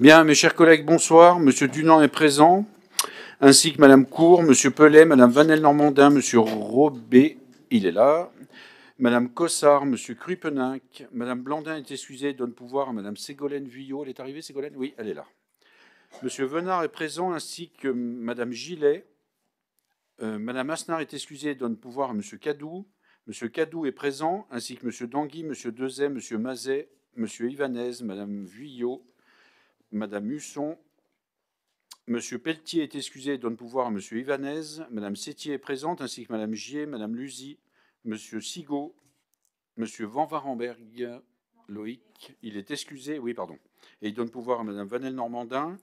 Bien, mes chers collègues, bonsoir. Monsieur Dunant est présent, ainsi que Madame Cour, Monsieur Pellet, Madame Vanel Normandin, Monsieur Robé, il est là. Madame Cossard, Monsieur Crupeninck, Madame Blandin est excusée, donne pouvoir à Madame Ségolène Vuillot. Elle est arrivée, Ségolène Oui, elle est là. Monsieur Venard est présent, ainsi que Madame Gillet. Euh, Madame est excusée, donne pouvoir à Monsieur Cadou. Monsieur Cadou est présent, ainsi que Monsieur Dangui, Monsieur Dezet, Monsieur Mazet, Monsieur Ivanez, Madame Vuillot, Madame Husson. Monsieur Pelletier est excusé et donne pouvoir à Monsieur Ivanez. Madame Sétier est présente, ainsi que Madame Gier, Madame Luzy, Monsieur Sigaud, Monsieur Van Varenberg, Loïc. Il est excusé, oui, pardon. Et il donne pouvoir à Madame Vanel Normandin.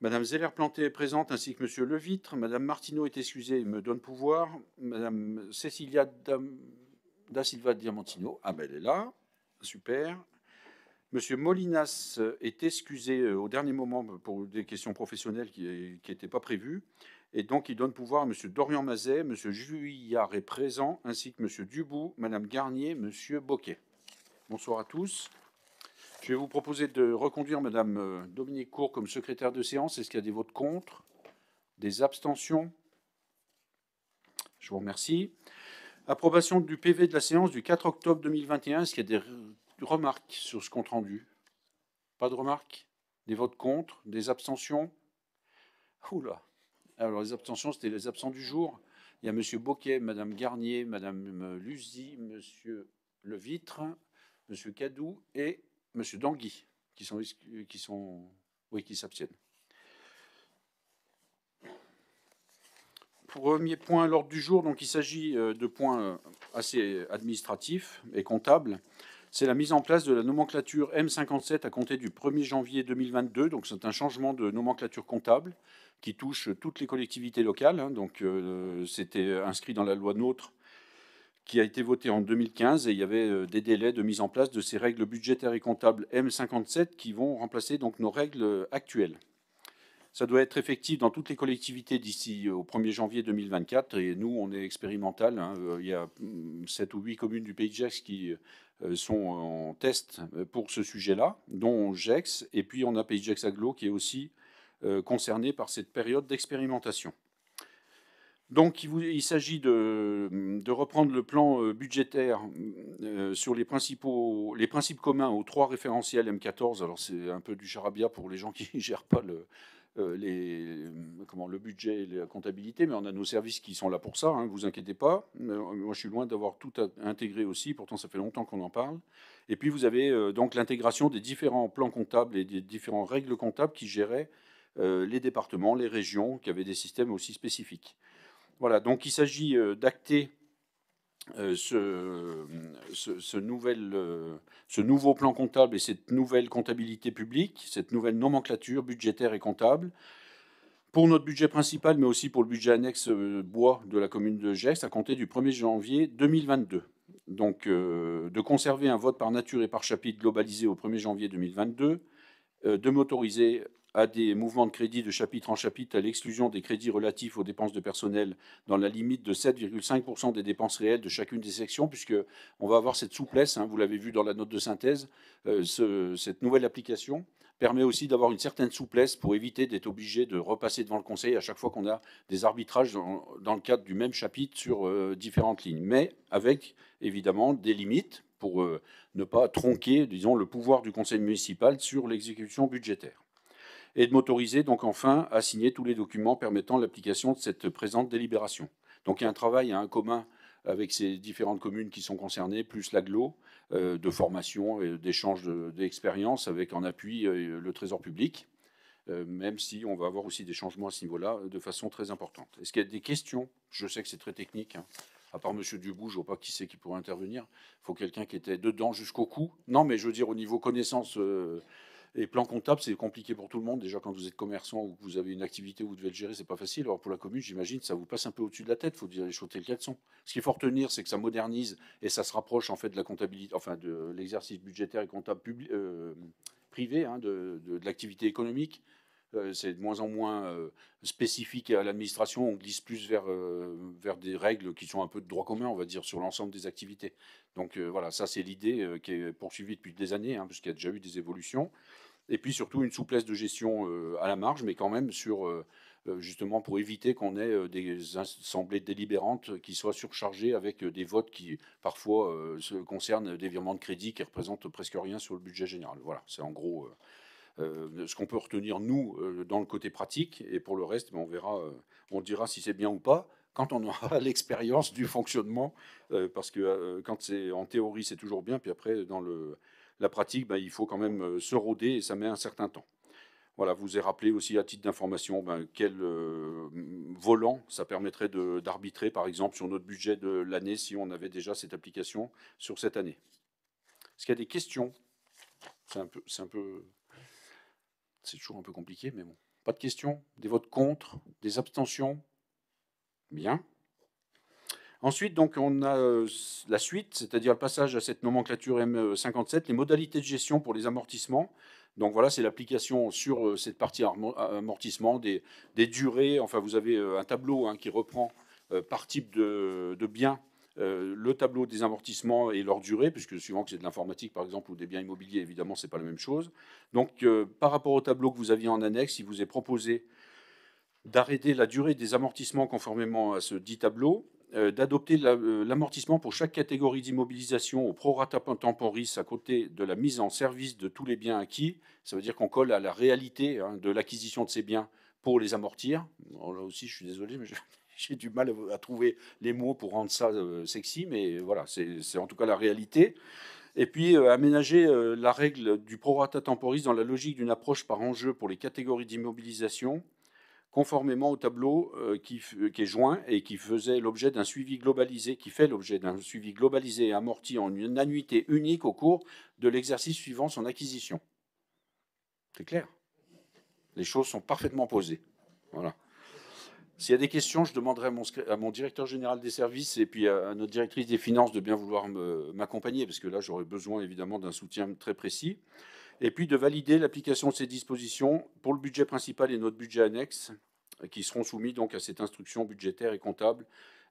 Madame Zeller-Planté est présente, ainsi que Monsieur Levitre. Madame Martineau est excusée et me donne pouvoir. Madame Cecilia da, da Silva Diamantino, ah ben elle est là, super. Monsieur Molinas euh, est excusé euh, au dernier moment euh, pour des questions professionnelles qui n'étaient pas prévues. Et donc, il donne pouvoir à Monsieur Dorian Mazet, Monsieur Juillard est présent, ainsi que Monsieur Dubout, Madame Garnier, Monsieur Boquet. Bonsoir à tous. Je vais vous proposer de reconduire Madame Dominique Cour comme secrétaire de séance. Est-ce qu'il y a des votes contre Des abstentions Je vous remercie. Approbation du PV de la séance du 4 octobre 2021. Est-ce qu'il y a des remarques sur ce compte rendu Pas de remarques Des votes contre Des abstentions Oula Alors, les abstentions, c'était les absents du jour. Il y a M. Boquet, Mme Garnier, Mme Luzi, M. Levitre, M. Cadou et M. Danguy qui sont, qui sont oui, qui s'abstiennent. Premier point à l'ordre du jour, donc il s'agit euh, de points euh, assez euh, administratifs et comptables c'est la mise en place de la nomenclature M57 à compter du 1er janvier 2022. Donc c'est un changement de nomenclature comptable qui touche toutes les collectivités locales. Hein. Donc euh, c'était inscrit dans la loi NOTRe qui a été votée en 2015 et il y avait euh, des délais de mise en place de ces règles budgétaires et comptables M57 qui vont remplacer donc nos règles actuelles. Ça doit être effectif dans toutes les collectivités d'ici euh, au 1er janvier 2024. Et nous, on est expérimental. Hein. Il y a 7 mm, ou 8 communes du Pays de Gex qui euh, sont en test euh, pour ce sujet-là, dont GEX, et puis on a gex Aglo qui est aussi euh, concerné par cette période d'expérimentation. Donc il, s'agit de, reprendre le plan budgétaire sur les, principaux, les principes communs aux trois référentiels M14. Alors c'est un peu du charabia pour les gens qui ne gèrent pas le, euh, les, euh, comment, le budget et la comptabilité, mais on a nos services qui sont là pour ça, ne hein, vous inquiétez pas. Euh, moi, je suis loin d'avoir tout intégré aussi, pourtant ça fait longtemps qu'on en parle. Et puis, vous avez donc l'intégration des différents plans comptables et des différentes règles comptables qui géraient les départements, les régions, qui avaient des systèmes aussi spécifiques. Voilà, donc il s'agit d'acter euh, ce, nouvel, euh, ce, nouveau plan comptable et cette nouvelle comptabilité publique, cette nouvelle nomenclature budgétaire et comptable, pour notre budget principal, mais aussi pour le budget annexe euh, bois de la commune de Gex, à compter du 1er janvier 2022. Donc, de conserver un vote par nature et par chapitre globalisé au 1er janvier 2022, de m'autoriser à des mouvements de crédit de chapitre en chapitre à l'exclusion des crédits relatifs aux dépenses de personnel dans la limite de 7,5% des dépenses réelles de chacune des sections, puisque on va avoir cette souplesse, hein, vous l'avez vu dans la note de synthèse, euh, cette nouvelle application permet aussi d'avoir une certaine souplesse pour éviter d'être obligé de repasser devant le Conseil à chaque fois qu'on a des arbitrages dans, le cadre du même chapitre sur euh, différentes lignes, mais avec évidemment des limites pour euh, ne pas tronquer, disons, le pouvoir du Conseil municipal sur l'exécution budgétaire et de m'autoriser donc enfin à signer tous les documents permettant l'application de cette présente délibération. Donc il y a un travail un hein, commun avec ces différentes communes qui sont concernées, plus l'aglo, euh, de formation et d'échange d'expérience avec en appui euh, le Trésor public, euh, même si on va avoir aussi des changements à ce niveau-là de façon très importante. Est-ce qu'il y a des questions Je sais que c'est très technique. Hein. À part M. Dubou, je ne vois pas qui c'est qui pourrait intervenir. Il faut quelqu'un qui était dedans jusqu'au cou. Non, mais je veux dire au niveau connaissance et plan comptable, c'est compliqué pour tout le monde. Déjà, quand vous êtes commerçant ou que vous avez une activité où vous devez le gérer, c'est pas facile. Alors pour la commune, j'imagine, ça vous passe un peu au-dessus de la tête. Il faut dire les choses telles qu'elles sont. Ce qu'il faut retenir, c'est que ça modernise et ça se rapproche en fait de la comptabilité, enfin de l'exercice budgétaire et comptable public, euh, privé, hein, de, de, l'activité économique euh, c'est de moins en moins euh, spécifique à l'administration. On glisse plus vers, vers des règles qui sont un peu de droit commun, on va dire, sur l'ensemble des activités. Donc voilà, ça c'est l'idée qui est poursuivie depuis des années, hein, puisqu'il y a déjà eu des évolutions et puis surtout une souplesse de gestion euh, à la marge, mais quand même sur euh, euh, justement pour éviter qu'on ait des assemblées délibérantes qui soient surchargées avec des votes qui parfois se concernent des virements de crédit qui représentent presque rien sur le budget général. Voilà, c'est en gros ce qu'on peut retenir nous dans le côté pratique, et pour le reste, ben, on verra, on dira si c'est bien ou pas quand on aura l'expérience du fonctionnement, parce que quand c'est en théorie, c'est toujours bien, puis après, dans le, la pratique, ben, il faut quand même euh, se roder et ça met un certain temps. Voilà, vous ai rappelé aussi à titre d'information ben, quel euh, volant ça permettrait d'arbitrer, par exemple, sur notre budget de l'année si on avait déjà cette application sur cette année. Est-ce qu'il y a des questions C'est un peu, c'est un peu, c'est toujours un peu compliqué, mais bon. Pas de questions Des votes contre Des abstentions Bien. Ensuite, donc, on a euh, la suite, c'est-à-dire le passage à cette nomenclature M57, les modalités de gestion pour les amortissements. Donc voilà, c'est l'application sur euh, cette partie amortissement des, durées. Enfin, vous avez euh, un tableau hein, qui reprend par type de, de bien le tableau des amortissements et leur durée, puisque suivant que c'est de l'informatique par exemple ou des biens immobiliers, évidemment, c'est pas la même chose. Donc, par rapport au tableau que vous aviez en annexe, il vous est proposé d'arrêter la durée des amortissements conformément à ce dit tableau, euh, d'adopter euh, l'amortissement pour chaque catégorie d'immobilisation au prorata temporis à côté de la mise en service de tous les biens acquis. Ça veut dire qu'on colle à la réalité hein, de l'acquisition de ces biens pour les amortir. là aussi, je suis désolé, mais j'ai du mal à trouver les mots pour rendre ça euh, sexy, mais voilà, c'est en tout cas la réalité. Et puis, aménager la règle du prorata temporis dans la logique d'une approche par enjeu pour les catégories d'immobilisation conformément au tableau euh, qui, est joint et qui faisait l'objet d'un suivi globalisé, qui fait l'objet d'un suivi globalisé et amorti en une annuité unique au cours de l'exercice suivant son acquisition. C'est clair Les choses sont parfaitement posées. Voilà. S'il y a des questions, je demanderai à mon, directeur général des services et puis à, à notre directrice des finances de bien vouloir m'accompagner, parce que là, j'aurai besoin évidemment d'un soutien très précis et puis de valider l'application de ces dispositions pour le budget principal et notre budget annexe, qui seront soumis donc à cette instruction budgétaire et comptable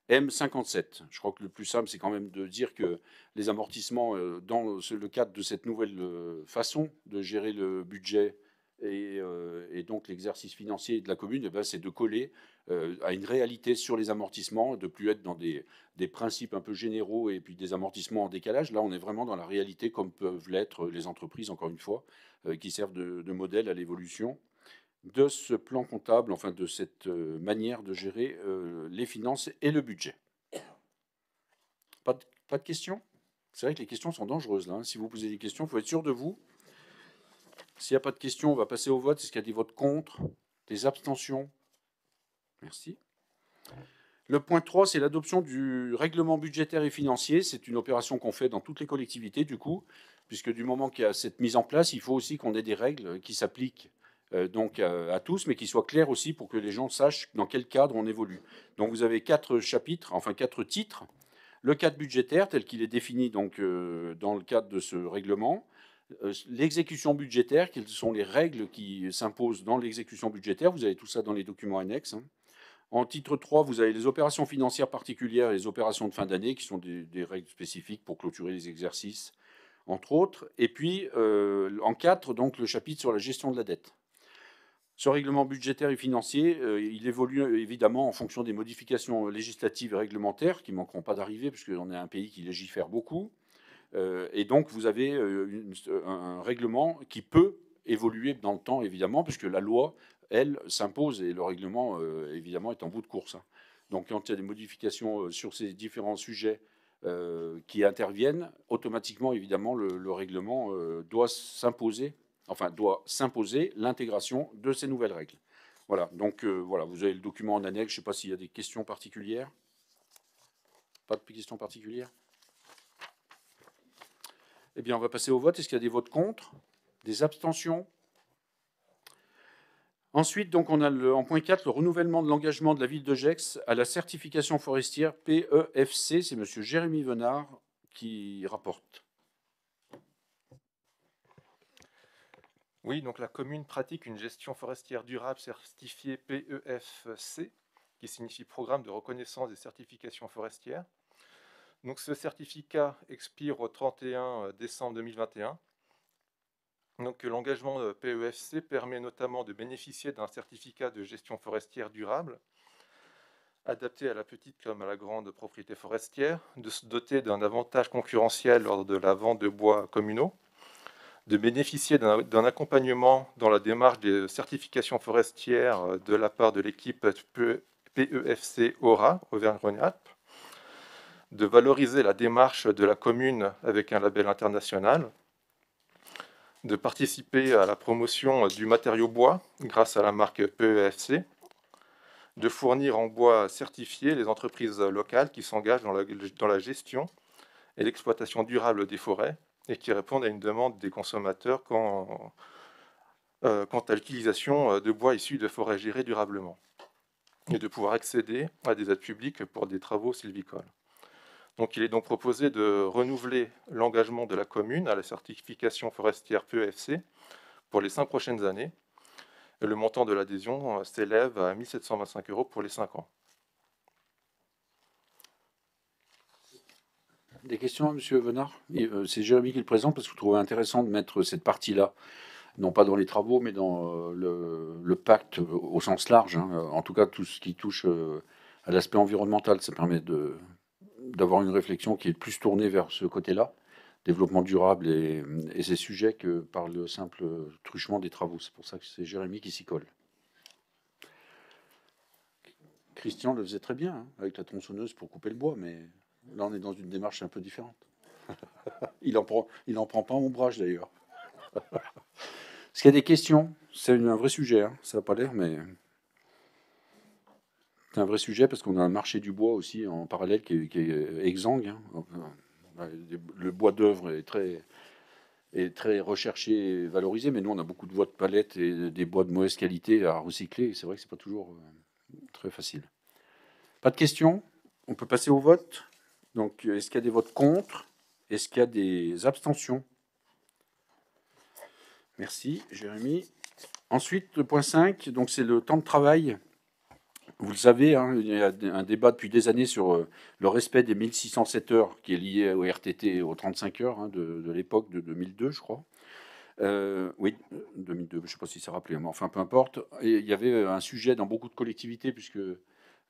M57. Je crois que le plus simple, c'est quand même de dire que les amortissements, euh, dans le cadre de cette nouvelle euh, façon de gérer le budget euh, et, donc l'exercice financier de la commune, eh ben, c'est de coller euh, à une réalité sur les amortissements, de plus être dans des, principes un peu généraux et puis des amortissements en décalage. Là, on est vraiment dans la réalité comme peuvent l'être les entreprises, encore une fois, euh, qui servent de, modèle à l'évolution de ce plan comptable, enfin de cette manière de gérer les finances et le budget. Pas de, pas questions C'est vrai que les questions sont dangereuses. Là, hein. Si vous posez des questions, il faut être sûr de vous. S'il n'y a pas de questions, on va passer au vote. est ce qu'il y a des votes contre, des abstentions. Merci. Le point 3, c'est l'adoption du règlement budgétaire et financier. C'est une opération qu'on fait dans toutes les collectivités, du coup, puisque du moment qu'il y a cette mise en place, il faut aussi qu'on ait des règles qui s'appliquent euh, donc euh, à, tous, mais qui soient claires aussi pour que les gens sachent dans quel cadre on évolue. Donc vous avez quatre chapitres, enfin quatre titres. Le cadre budgétaire, tel qu'il est défini donc, euh, dans le cadre de ce règlement. Euh, l'exécution budgétaire, quelles sont les règles qui s'imposent dans l'exécution budgétaire. Vous avez tout ça dans les documents annexes. Hein. En titre 3, vous avez les opérations financières particulières et les opérations de fin d'année, qui sont des, règles spécifiques pour clôturer les exercices, entre autres. Et puis, euh, en 4, donc, le chapitre sur la gestion de la dette. Ce règlement budgétaire et financier, euh, il évolue évidemment en fonction des modifications législatives et réglementaires qui ne manqueront pas d'arriver, puisqu'on est un pays qui légifère beaucoup. Euh, et donc, vous avez euh, un règlement qui peut évoluer dans le temps, évidemment, puisque la loi, elle, s'impose et le règlement, euh, évidemment, est en bout de course. Hein. Donc, quand il y a des modifications sur ces différents sujets qui interviennent, automatiquement, évidemment, le, règlement doit s'imposer, enfin, doit s'imposer l'intégration de ces nouvelles règles. Voilà, donc voilà, vous avez le document en annexe. Je ne sais pas s'il y a des questions particulières. Pas de questions particulières eh bien, on va passer au vote. Est-ce qu'il y a des votes contre Des abstentions Ensuite, donc, on a en point 4 le renouvellement de l'engagement de la ville de Gex à la certification forestière PEFC. C'est M. Jérémy Venard qui rapporte. Oui, donc la commune pratique une gestion forestière durable certifiée PEFC, qui signifie Programme de reconnaissance des certifications forestières ce certificat expire au 31 euh, décembre 2021. Donc l'engagement PEFC permet notamment de bénéficier d'un certificat de gestion forestière durable adapté à la petite comme à la grande propriété forestière, de se doter d'un avantage concurrentiel lors de la vente de bois communaux, de bénéficier d'un accompagnement dans la démarche des certifications forestières euh, de la part de l'équipe PEFC Aura Auvergne-Rhône-Alpes, de valoriser la démarche de la commune avec un label international, de participer à la promotion du matériau bois grâce à la marque PEFC, de fournir en bois certifié les entreprises locales qui s'engagent dans la, gestion et l'exploitation durable des forêts et qui répondent à une demande des consommateurs quant euh, à l'utilisation de bois issu de forêts gérées durablement et de pouvoir accéder à des aides publiques pour des travaux sylvicoles. Donc, il est donc proposé de renouveler l'engagement de la commune à la certification forestière PEFC pour les cinq prochaines années. Et le montant de l'adhésion euh, s'élève à 1725 euros pour les cinq ans. Des questions, Monsieur Venard euh, C'est Jérémy qui le présente parce que vous trouvez intéressant de mettre cette partie-là, non pas dans les travaux, mais dans euh, le, pacte au sens large. Hein. En tout cas, tout ce qui touche à l'aspect environnemental, ça permet de d'avoir une réflexion qui est plus tournée vers ce côté-là, développement durable et, et, ces sujets que par le simple truchement des travaux. C'est pour ça que c'est Jérémy qui s'y colle. Christian le faisait très bien hein, avec la tronçonneuse pour couper le bois, mais là on est dans une démarche un peu différente. il en prend, il en prend pas ombrage d'ailleurs. Est-ce qu'il y a des questions C'est un vrai sujet, hein. ça n'a pas l'air, mais c'est un vrai sujet parce qu'on a un marché du bois aussi en parallèle qui est, euh, exsangue. Hein. Le bois d'œuvre est très, recherché et valorisé, mais nous, on a beaucoup de bois de palette et des bois de mauvaise qualité à recycler. C'est vrai que c'est pas toujours euh, très facile. Pas de questions On peut passer au vote. Donc, est-ce qu'il y a des votes contre Est-ce qu'il y a des abstentions Merci, Jérémy. Ensuite, le point 5, donc c'est le temps de travail. Vous le savez, hein, il y a un débat depuis des années sur euh, le respect des 1607 heures qui est lié au RTT, aux 35 heures hein, de, l'époque de 2002, je crois. Euh, oui, 2002, je ne sais pas si ça rappelé, mais enfin peu importe. il y avait euh, un sujet dans beaucoup de collectivités, puisque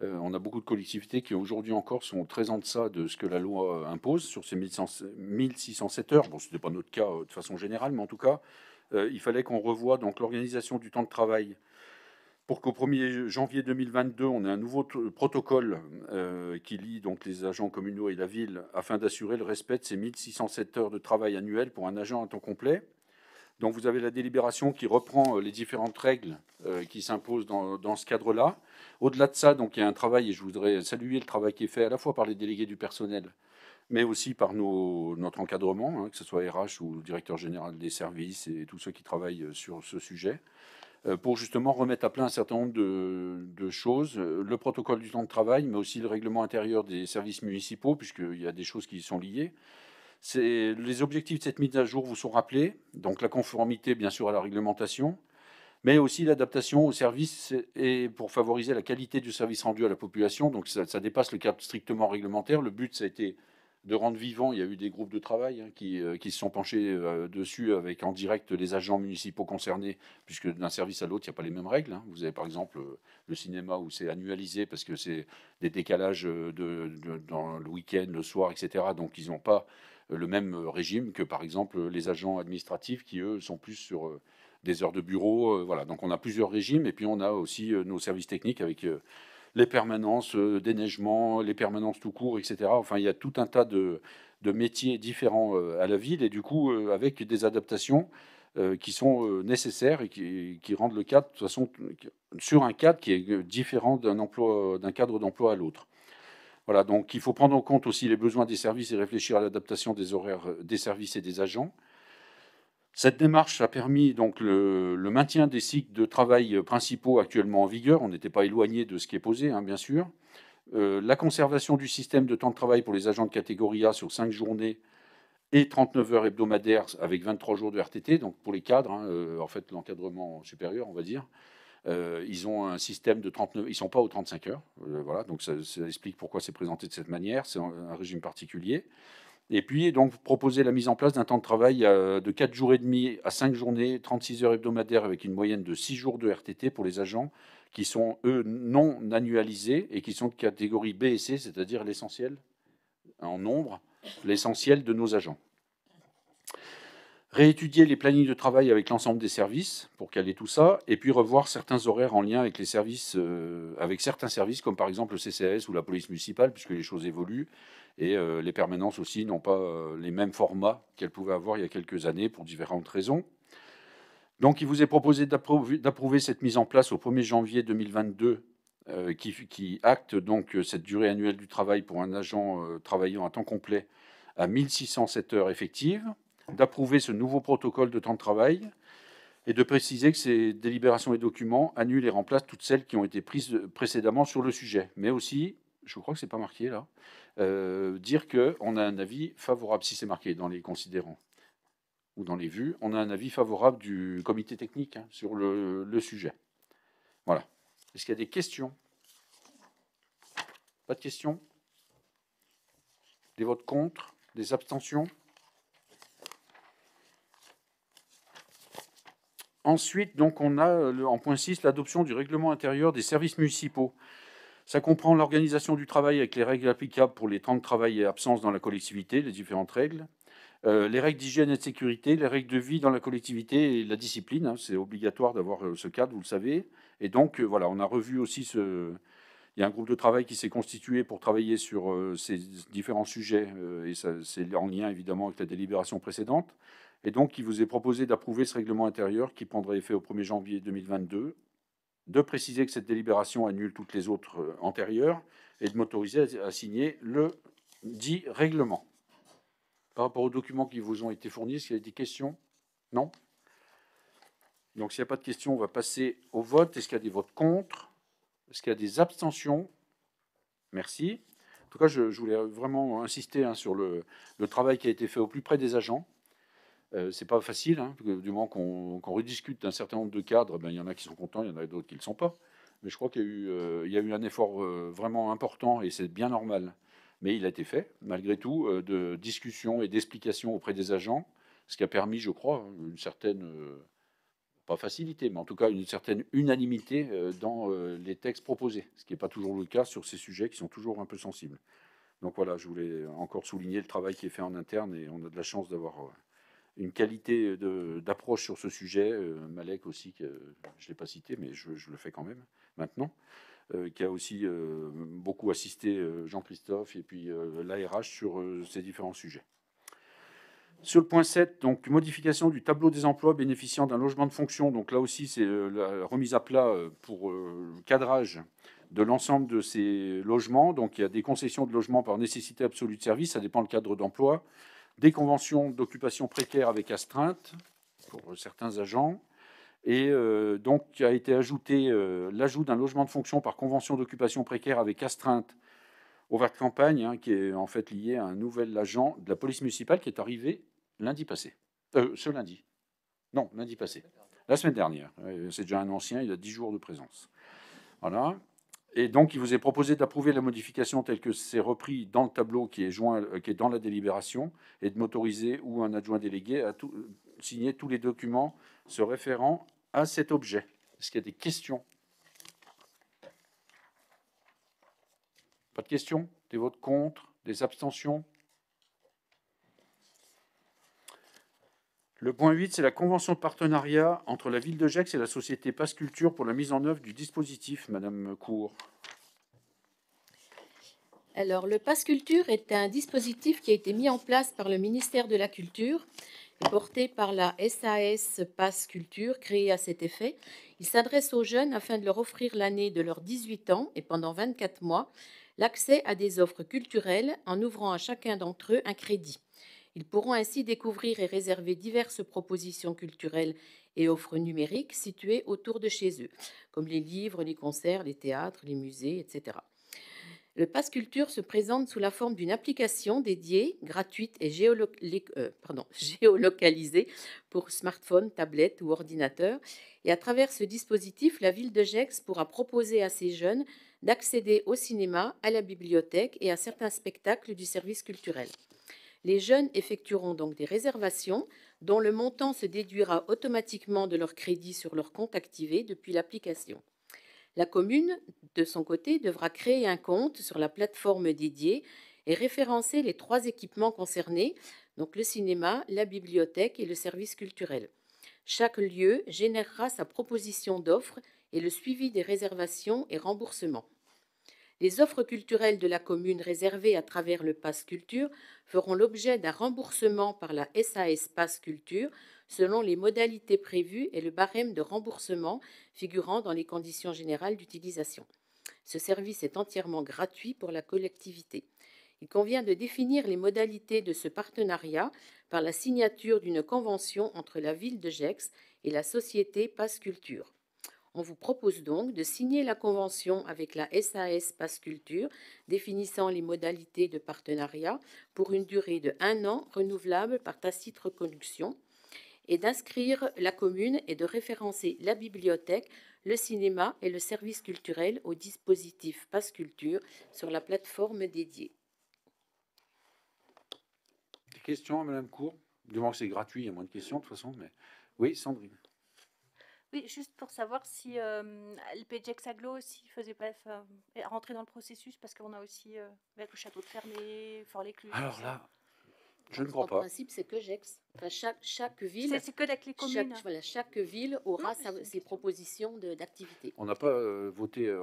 on a beaucoup de collectivités qui aujourd'hui encore sont très en deçà de ce que la loi impose sur ces 1607 heures. Bon, ce n'était pas notre cas de façon générale, mais en tout cas, il fallait qu'on revoie donc l'organisation du temps de travail pour qu'au 1er janvier 2022, on ait un nouveau protocole euh, qui lie donc les agents communaux et la ville afin d'assurer le respect de ces 1607 heures de travail annuel pour un agent à temps complet. Donc vous avez la délibération qui reprend euh, les différentes règles euh, qui s'imposent dans, ce cadre-là. Au-delà de ça, donc il y a un travail, et je voudrais saluer le travail qui est fait à la fois par les délégués du personnel, mais aussi par nos, notre encadrement, hein, que ce soit RH ou directeur général des services et tous ceux qui travaillent sur ce sujet. Euh, pour justement remettre à plein un certain nombre de, choses, euh, le protocole du temps de travail, mais aussi le règlement intérieur des services municipaux, puisqu'il y a des choses qui sont liées. Les objectifs de cette mise à jour vous sont rappelés, donc la conformité bien sûr à la réglementation, mais aussi l'adaptation au service et pour favoriser la qualité du service rendu à la population. Donc ça dépasse le cadre strictement réglementaire. Le but, ça a été de rendre vivant. Il y a eu des groupes de travail hein, euh, qui, se sont penchés euh, dessus avec en direct les agents municipaux concernés, puisque d'un service à l'autre, il n'y a pas les mêmes règles. Hein. Vous avez par exemple euh, le cinéma où c'est annualisé parce que c'est des décalages de, dans le week-end, le soir, etc. Donc ils n'ont pas le même régime que par exemple les agents administratifs qui, eux, sont plus sur... des heures de bureau, voilà. Donc on a plusieurs régimes et puis on a aussi nos services techniques avec les permanences euh, déneigement, les permanences tout court, etc. Enfin, il y a tout un tas de, de métiers différents euh, à la ville et du coup, euh, avec des adaptations qui sont nécessaires et qui, qui, rendent le cadre, de toute façon, sur un cadre qui est différent d'un emploi, d'un cadre d'emploi à l'autre. Voilà, donc il faut prendre en compte aussi les besoins des services et réfléchir à l'adaptation des horaires des services et des agents. Cette démarche a permis donc le, maintien des cycles de travail principaux actuellement en vigueur. On n'était pas éloigné de ce qui est posé, hein, bien sûr. Euh, la conservation du système de temps de travail pour les agents de catégorie A sur 5 journées et 39 heures hebdomadaires avec 23 jours de RTT, donc pour les cadres, hein, euh, en fait l'encadrement supérieur, on va dire. Euh, ils ont un système de 39, ils sont pas aux 35 heures, voilà, donc ça, explique pourquoi c'est présenté de cette manière, c'est un, régime particulier. Et puis, donc, proposer la mise en place d'un temps de travail euh, de 4 jours et demi à 5 journées, 36 heures hebdomadaires avec une moyenne de 6 jours de RTT pour les agents qui sont, eux, non annualisés et qui sont de catégorie B et C, c'est-à-dire l'essentiel en nombre, l'essentiel de nos agents. Réétudier les plannings de travail avec l'ensemble des services pour caler tout ça, et puis revoir certains horaires en lien avec, les services, euh, avec certains services, comme par exemple le CCAS ou la police municipale, puisque les choses évoluent, et euh, les permanences aussi n'ont pas euh, les mêmes formats qu'elles pouvaient avoir il y a quelques années pour différentes raisons. Donc il vous est proposé d'approuver cette mise en place au 1er janvier 2022 euh, qui, acte donc cette durée annuelle du travail pour un agent travaillant à temps complet à 1607 heures effectives, d'approuver ce nouveau protocole de temps de travail et de préciser que ces délibérations et documents annulent et remplacent toutes celles qui ont été prises précédemment sur le sujet. Mais aussi, je crois que ce n'est pas marqué là, euh, dire qu'on a un avis favorable, si c'est marqué dans les considérants ou dans les vues, on a un avis favorable du comité technique hein, sur le, le, sujet. Voilà. Est-ce qu'il y a des questions Pas de questions Des votes contre Des abstentions Ensuite, donc, on a euh, en point 6 l'adoption du règlement intérieur des services municipaux. Ça comprend l'organisation du travail avec les règles applicables pour les temps de travail et absence dans la collectivité, les différentes règles, euh, les règles d'hygiène et de sécurité, les règles de vie dans la collectivité et la discipline. Hein, c'est obligatoire d'avoir euh, ce cadre, vous le savez. Et donc, euh, voilà, on a revu aussi ce. Il y a un groupe de travail qui s'est constitué pour travailler sur ces différents sujets, et c'est en lien évidemment avec la délibération précédente. Et donc, il vous est proposé d'approuver ce règlement intérieur qui prendrait effet au 1er janvier 2022 de préciser que cette délibération annule toutes les autres euh, antérieures et de m'autoriser à signer le dit règlement. Par rapport aux documents qui vous ont été fournis, est-ce qu'il y a des questions Non Donc s'il n'y a pas de questions, on va passer au vote. Est-ce qu'il y a des votes contre Est-ce qu'il y a des abstentions Merci. En tout cas, je, voulais vraiment insister hein, sur le travail qui a été fait au plus près des agents. Ce euh, c'est pas facile, hein, du moment qu'on rediscute d'un certain nombre de cadres, ben, il y en a qui sont contents, il y en a d'autres qui ne le sont pas. Mais je crois qu'il y, eu, euh, il y, a eu un effort euh, vraiment important et c'est bien normal. Mais il a été fait, malgré tout, de discussions et d'explications auprès des agents, ce qui a permis, je crois, une certaine, pas facilité, mais en tout cas une certaine unanimité dans les textes proposés, ce qui n'est pas toujours le cas sur ces sujets qui sont toujours un peu sensibles. Donc voilà, je voulais encore souligner le travail qui est fait en interne et on a de la chance d'avoir une qualité d'approche sur ce sujet. Malek aussi, que, je ne l'ai pas cité, mais je, le fais quand même maintenant, qui a aussi beaucoup assisté Jean-Christophe et puis l'ARH sur ces différents sujets. Sur le point 7, donc modification du tableau des emplois bénéficiant d'un logement de fonction. Donc là aussi, c'est la remise à plat pour le cadrage de l'ensemble de ces logements. Donc il y a des concessions de logements par nécessité absolue de service, ça dépend le cadre d'emploi des conventions d'occupation précaire avec astreinte pour certains agents. Et euh, donc, donc a été ajouté euh, l'ajout d'un logement de fonction par convention d'occupation précaire avec astreinte au Vert Campagne, hein, qui est en fait lié à un nouvel agent de la police municipale qui est arrivé lundi passé. Euh, ce lundi. Non, lundi passé. La semaine dernière. C'est déjà un ancien, il a 10 jours de présence. Voilà. Et donc, il vous est proposé d'approuver la modification telle que c'est repris dans le tableau qui est, euh, dans la délibération et de m'autoriser ou un adjoint délégué à signer tous les documents se référant à cet objet. Est-ce qu'il y a des questions Pas de questions Des votes contre Des abstentions Le point 8, c'est la convention de partenariat entre la ville de Gex et la société Passe Culture pour la mise en œuvre du dispositif, Madame Cour. Alors, le Passe Culture est un dispositif qui a été mis en place par le ministère de la Culture et porté par la SAS Passe Culture, créée à cet effet. Il s'adresse aux jeunes afin de leur offrir l'année de leurs 18 ans et pendant 24 mois l'accès à des offres culturelles en ouvrant à chacun d'entre eux un crédit. Ils pourront ainsi découvrir et réserver diverses propositions culturelles et offres numériques situées autour de chez eux, comme les livres, les concerts, les théâtres, les musées, etc. Le Pass Culture se présente sous la forme d'une application dédiée, gratuite et euh, géolocalisée pour smartphone, tablette ou ordinateur. Et à travers ce dispositif, la ville de Gex pourra proposer à ses jeunes d'accéder au cinéma, à la bibliothèque et à certains spectacles du service culturel. Les jeunes effectueront donc des réservations dont le montant se déduira automatiquement de leur crédit sur leur compte activé depuis l'application. La commune, de son côté, devra créer un compte sur la plateforme dédiée et référencer les trois équipements concernés, donc le cinéma, la bibliothèque et le service culturel. Chaque lieu générera sa proposition d'offre et le suivi des réservations et remboursements les offres culturelles de la commune réservées à travers le Pass Culture feront l'objet d'un remboursement par la SAS Pass Culture selon les modalités prévues et le barème de remboursement figurant dans les conditions générales d'utilisation. Ce service est entièrement gratuit pour la collectivité. Il convient de définir les modalités de ce partenariat par la signature d'une convention entre la ville de Gex et la société pass Culture. On vous propose donc de signer la convention avec la SAS Passe Culture définissant les modalités de partenariat pour une durée de un an renouvelable par tacite reconduction et d'inscrire la commune et de référencer la bibliothèque, le cinéma et le service culturel au dispositif Passe Culture sur la plateforme dédiée. Des questions, Madame Cour. Du moins c'est gratuit, il y a moins de questions de toute façon, mais oui, Sandrine juste pour savoir si euh, le PJX Aglo aussi faisait pas rentrer dans le processus, parce qu'on a aussi avec euh, le château de Fermé, Fort-l'Écluse. Alors là, je ne crois pas. Le principe, c'est que Jex. Enfin, chaque, chaque ville. C'est que les communes. Chaque, ville aura ses propositions d'activité. On n'a pas euh, voté,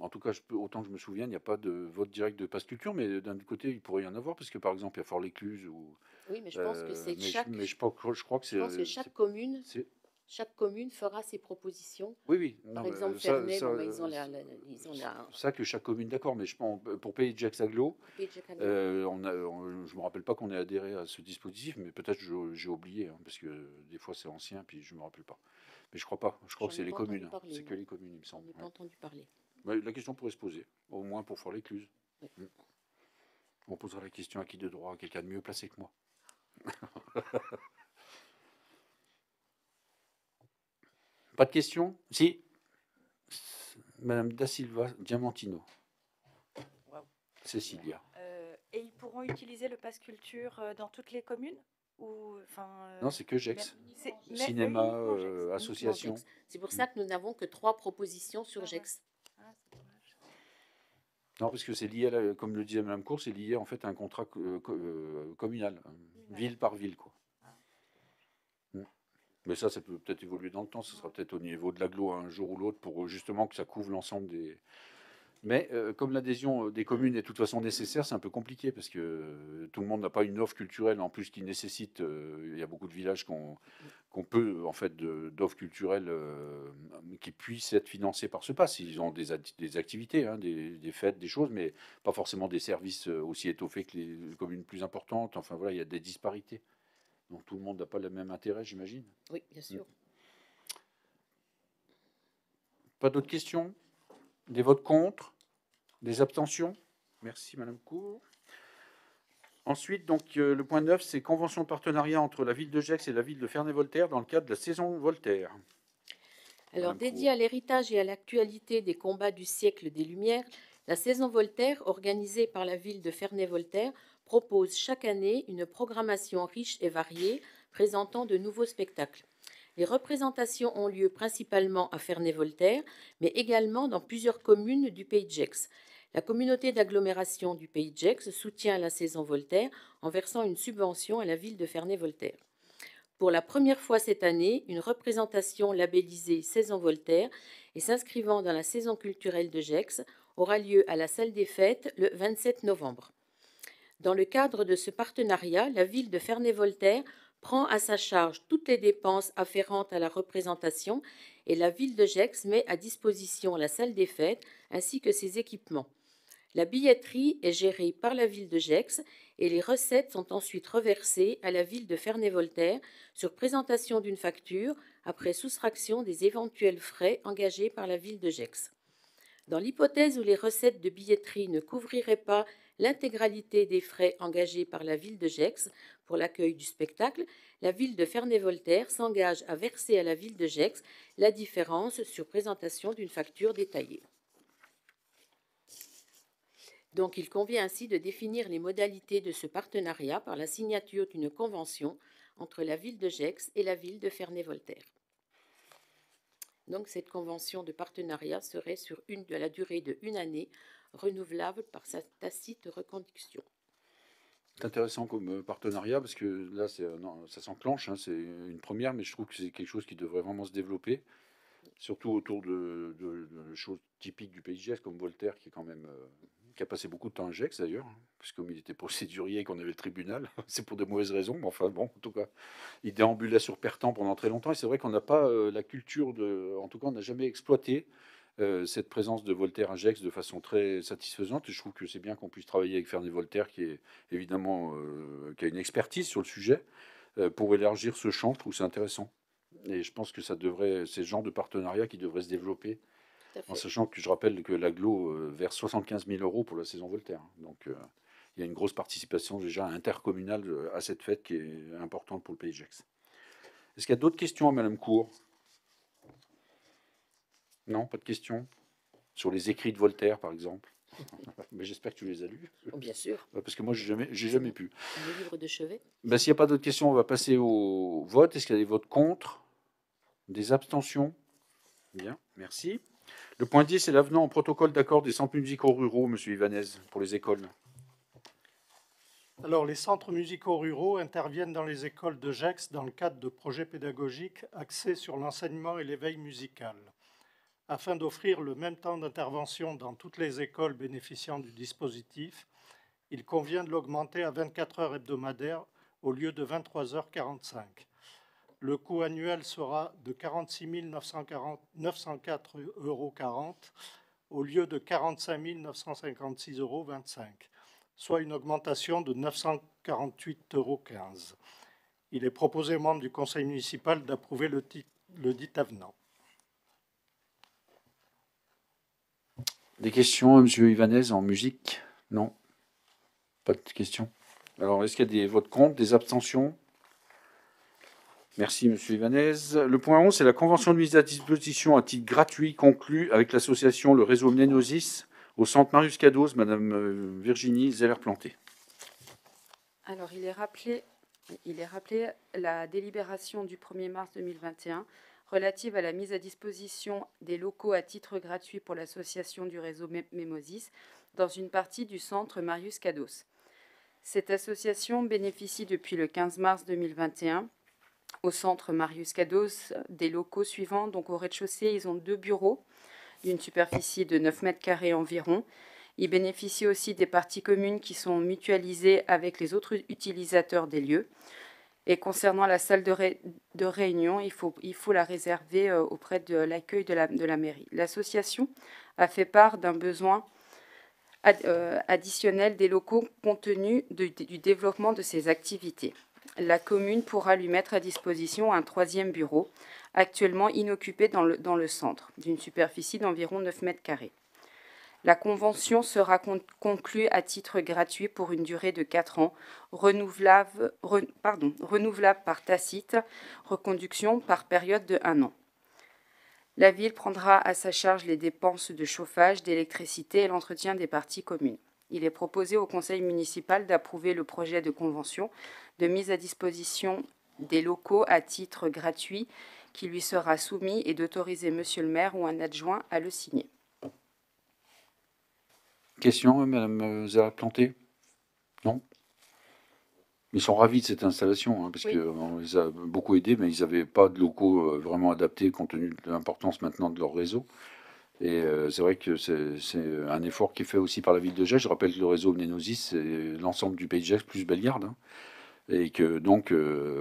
en tout cas, autant que je me souviens, il n'y a pas de vote direct de passe culture, mais d'un côté, il pourrait y en avoir, parce que par exemple, il y a Fort-l'Écluse. Ou, oui, mais je pense que c'est chaque. Mais je que c'est. Je pense que chaque commune chaque commune fera ses propositions. Oui, oui. Par exemple, ça, ben, ils ont euh, la, ça que chaque commune, d'accord, mais je pense pour payer de Jacques Saglo, euh, on je me rappelle pas qu'on ait adhéré à ce dispositif, mais peut-être j'ai oublié hein, parce que des fois c'est ancien, puis je ne me rappelle pas. Mais je crois pas. Je crois que c'est les communes. Hein. C'est que les communes, il me semble. Je n'ai pas entendu parler. la question pourrait se poser, au moins pour faire l'écluse. Mm. On posera la question à qui de droit, quelqu'un de mieux placé que moi. Pas de questions Si Madame Da Silva Diamantino. Cécilia. Euh, et ils pourront utiliser le pass culture euh, dans toutes les communes ou, euh, non, c'est que GEX. Cinéma, association. C'est pour mm. ça que nous n'avons que trois propositions sur GEX. Ah ah, non, parce que c'est lié, comme le disait Madame Cour, c'est lié en fait à un contrat communal, ville par ville. Quoi. Mais ça, ça peut peut-être évoluer dans le temps. Ce sera peut-être au niveau de l'aglo un jour ou l'autre pour justement que ça couvre l'ensemble des. Mais euh, comme l'adhésion euh, des communes est de toute façon nécessaire, c'est un peu compliqué parce que euh, tout le monde n'a pas une offre culturelle en plus qui nécessite. il y a beaucoup de villages qu'on qu peut en fait d'offres culturelles qui puissent être financées par ce pass. Ils ont des, activités, hein, des, des, fêtes, des choses, mais pas forcément des services aussi étoffés que les communes plus importantes. Enfin voilà, il y a des disparités. Donc tout le monde n'a pas le même intérêt, j'imagine. Oui, bien sûr. Mm. Pas d'autres questions Des votes contre Des abstentions Merci, Madame Cour. Ensuite, donc, euh, le point 9, c'est convention de partenariat entre la ville de Gex et la ville de Ferney-Voltaire dans le cadre de la saison Voltaire. Alors, dédiée à l'héritage et à l'actualité des combats du siècle des Lumières, la saison Voltaire, organisée par la ville de Ferney-Voltaire, propose chaque année une programmation riche et variée présentant de nouveaux spectacles. Les représentations ont lieu principalement à Ferney-Voltaire, mais également dans plusieurs communes du Pays de Gex. La communauté d'agglomération du Pays de Gex soutient la saison Voltaire en versant une subvention à la ville de Ferney-Voltaire. Pour la première fois cette année, une représentation labellisée Saison Voltaire et s'inscrivant dans la saison culturelle de Gex aura lieu à la salle des fêtes le 27 novembre. Dans le cadre de ce partenariat, la ville de Ferney-Voltaire prend à sa charge toutes les dépenses afférentes à la représentation et la ville de Gex met à disposition la salle des fêtes ainsi que ses équipements. La billetterie est gérée par la ville de Gex et les recettes sont ensuite reversées à la ville de Ferney-Voltaire sur présentation d'une facture après soustraction des éventuels frais engagés par la ville de Gex. Dans l'hypothèse où les recettes de billetterie ne couvriraient pas l'intégralité des frais engagés par la ville de Gex pour l'accueil du spectacle, la ville de Ferney-Voltaire s'engage à verser à la ville de Gex la différence sur présentation d'une facture détaillée. Donc il convient ainsi de définir les modalités de ce partenariat par la signature d'une convention entre la ville de Gex et la ville de Ferney-Voltaire. Donc cette convention de partenariat serait sur une, de la durée de une année renouvelable par sa tacite reconduction. C'est intéressant comme euh, partenariat parce que là, euh, ça s'enclenche, hein, c'est une première, mais je trouve que c'est quelque chose qui devrait vraiment se développer, surtout autour de, choses typiques du paysage comme Voltaire, qui est quand même euh, qui a passé beaucoup de temps à Gex d'ailleurs, hein, puisque comme il était procédurier et qu'on avait le tribunal, c'est pour de mauvaises raisons, mais enfin bon, en tout cas, il déambule sur Pertan pendant très longtemps, et c'est vrai qu'on n'a pas la culture de, en tout cas, on n'a jamais exploité euh, cette présence de Voltaire à Gex de façon très satisfaisante. je trouve que c'est bien qu'on puisse travailler avec Fernet Voltaire, qui est évidemment euh, qui a une expertise sur le sujet, euh, pour élargir ce champ. Je trouve c'est intéressant. Et je pense que ça devrait, c'est ce genre de partenariat qui devrait se développer. En sachant que je rappelle que l'aglo verse 75 000 euros pour la saison Voltaire. Donc il y a une grosse participation déjà intercommunale à cette fête qui est importante pour le pays Gex. Est-ce qu'il y a d'autres questions à Madame Cour non, pas de questions Sur les écrits de Voltaire, par exemple mais j'espère que tu les as lus. Oh, bien sûr. Parce que moi, je n'ai jamais, pu. Le livre de chevet ben, S'il n'y a pas d'autres questions, on va passer au vote. Est-ce qu'il y a des votes contre Des abstentions Bien, merci. Le point 10, c'est l'avenant au protocole d'accord des centres musicaux ruraux, monsieur Ivanez, pour les écoles. Alors, les centres musicaux ruraux interviennent dans les écoles de Gex dans le cadre de projets pédagogiques axés sur l'enseignement et l'éveil musical afin d'offrir le même temps d'intervention dans toutes les écoles bénéficiant du dispositif, il convient de l'augmenter à 24 heures hebdomadaires au lieu de 23h45. Le coût annuel sera de 46 904,40 euros au lieu de 45 956,25 euros soit une augmentation de 948,15 euros Il est proposé aux membres du conseil municipal d'approuver le dit avenant. Des questions, monsieur Ivanez, en musique Non Pas de questions Alors, est-ce qu'il y a des votes contre, des abstentions Merci, monsieur Ivanez. Le point 11, c'est la convention de mise à disposition à titre gratuit conclue avec l'association Le Réseau Mnénosis au centre Marius Cados, madame euh, Virginie Zeller-Planté. Alors, il est rappelé il est rappelé la délibération du 1er mars 2021 relative à la mise à disposition des locaux à titre gratuit pour l'association du réseau Memosis, dans une partie du centre Marius Cados. Cette association bénéficie depuis le 15 mars 2021 au centre Marius Cados des locaux suivants. Donc au rez-de-chaussée, ils ont deux bureaux d'une superficie de 9 mètres carrés environ. Ils bénéficient aussi des parties communes qui sont mutualisées avec les autres utilisateurs des lieux. Et concernant la salle de, réunion, il faut, il faut, la réserver euh, auprès de l'accueil de la, de la mairie. L'association a fait part d'un besoin euh, additionnel des locaux compte tenu du développement de ses activités. La commune pourra lui mettre à disposition un troisième bureau, actuellement inoccupé dans le, dans le centre, d'une superficie d'environ 9 mètres carrés. La convention sera conclue à titre gratuit pour une durée de 4 ans, renouvelable, par tacite, reconduction par période de 1 an. La ville prendra à sa charge les dépenses de chauffage, d'électricité et l'entretien des parties communes. Il est proposé au conseil municipal d'approuver le projet de convention de mise à disposition des locaux à titre gratuit qui lui sera soumis et d'autoriser monsieur le maire ou un adjoint à le signer. Question, Madame euh, Zara Planté Non Ils sont ravis de cette installation, hein, parce qu'on les a beaucoup aidés, mais ils n'avaient pas de locaux euh, vraiment adaptés compte tenu de l'importance maintenant de leur réseau. Et euh, c'est vrai que c'est un effort qui est fait aussi par la ville de Gênes. Je rappelle que le réseau Mnénosis, c'est l'ensemble du pays de plus Bellegarde. Hein. Et que donc,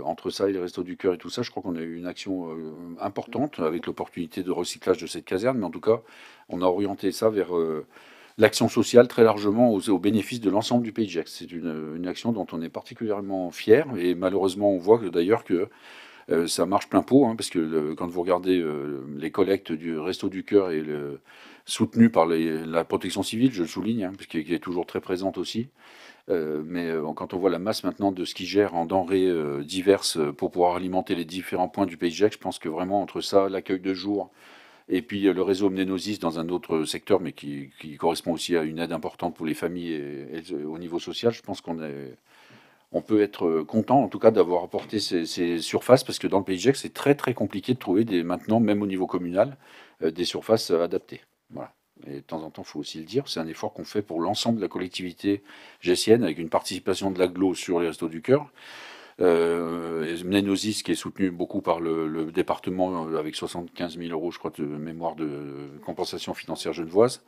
entre ça et les Restos du Cœur et tout ça, je crois qu'on a eu une action importante avec l'opportunité de recyclage de cette caserne. Mais en tout cas, on a orienté ça vers l'action sociale très largement au bénéfice de l'ensemble du pays de C'est une, action dont on est particulièrement fier et malheureusement on voit d'ailleurs que euh, ça marche plein pot, hein, parce que quand vous regardez euh, les collectes du Resto du Cœur et le, soutenu par la protection civile, je le souligne, hein, parce qui, est toujours très présente aussi, euh, mais quand on voit la masse maintenant de ce qui gère en denrées diverses pour pouvoir alimenter les différents points du pays je pense que vraiment entre ça, l'accueil de jour, et puis euh, le réseau Omnénosis dans un autre secteur, mais qui, correspond aussi à une aide importante pour les familles au niveau social. Je pense qu'on on peut être euh, content, en tout cas, d'avoir apporté ces, surfaces, parce que dans le Pays de c'est très très compliqué de trouver maintenant, même au niveau communal, euh, des surfaces adaptées. Voilà. Et de temps en temps, il faut aussi le dire, c'est un effort qu'on fait pour l'ensemble de la collectivité gessienne, avec une participation de l'aglo sur les restos du cœur. Euh, Mnenosis, qui est soutenu beaucoup par le, département euh, avec 75 000 euros, je crois, de mémoire de compensation financière genevoise.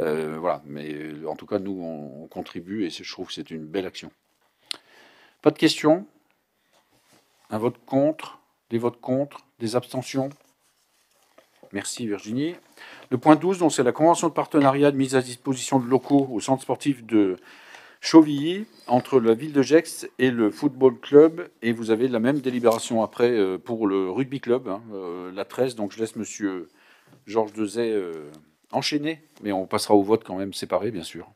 Euh, voilà, mais euh, en tout cas, nous, on, on contribue et je trouve que c'est une belle action. Pas de questions Un vote contre Des votes contre Des abstentions Merci Virginie. Le point 12, c'est la convention de partenariat de mise à disposition de locaux au centre sportif de Chauvilly, entre la ville de Gex et le football club, et vous avez la même délibération après euh, pour le rugby club, hein, euh, la 13. Donc je laisse monsieur Georges Dezay euh, enchaîner, mais on passera au vote quand même séparé, bien sûr.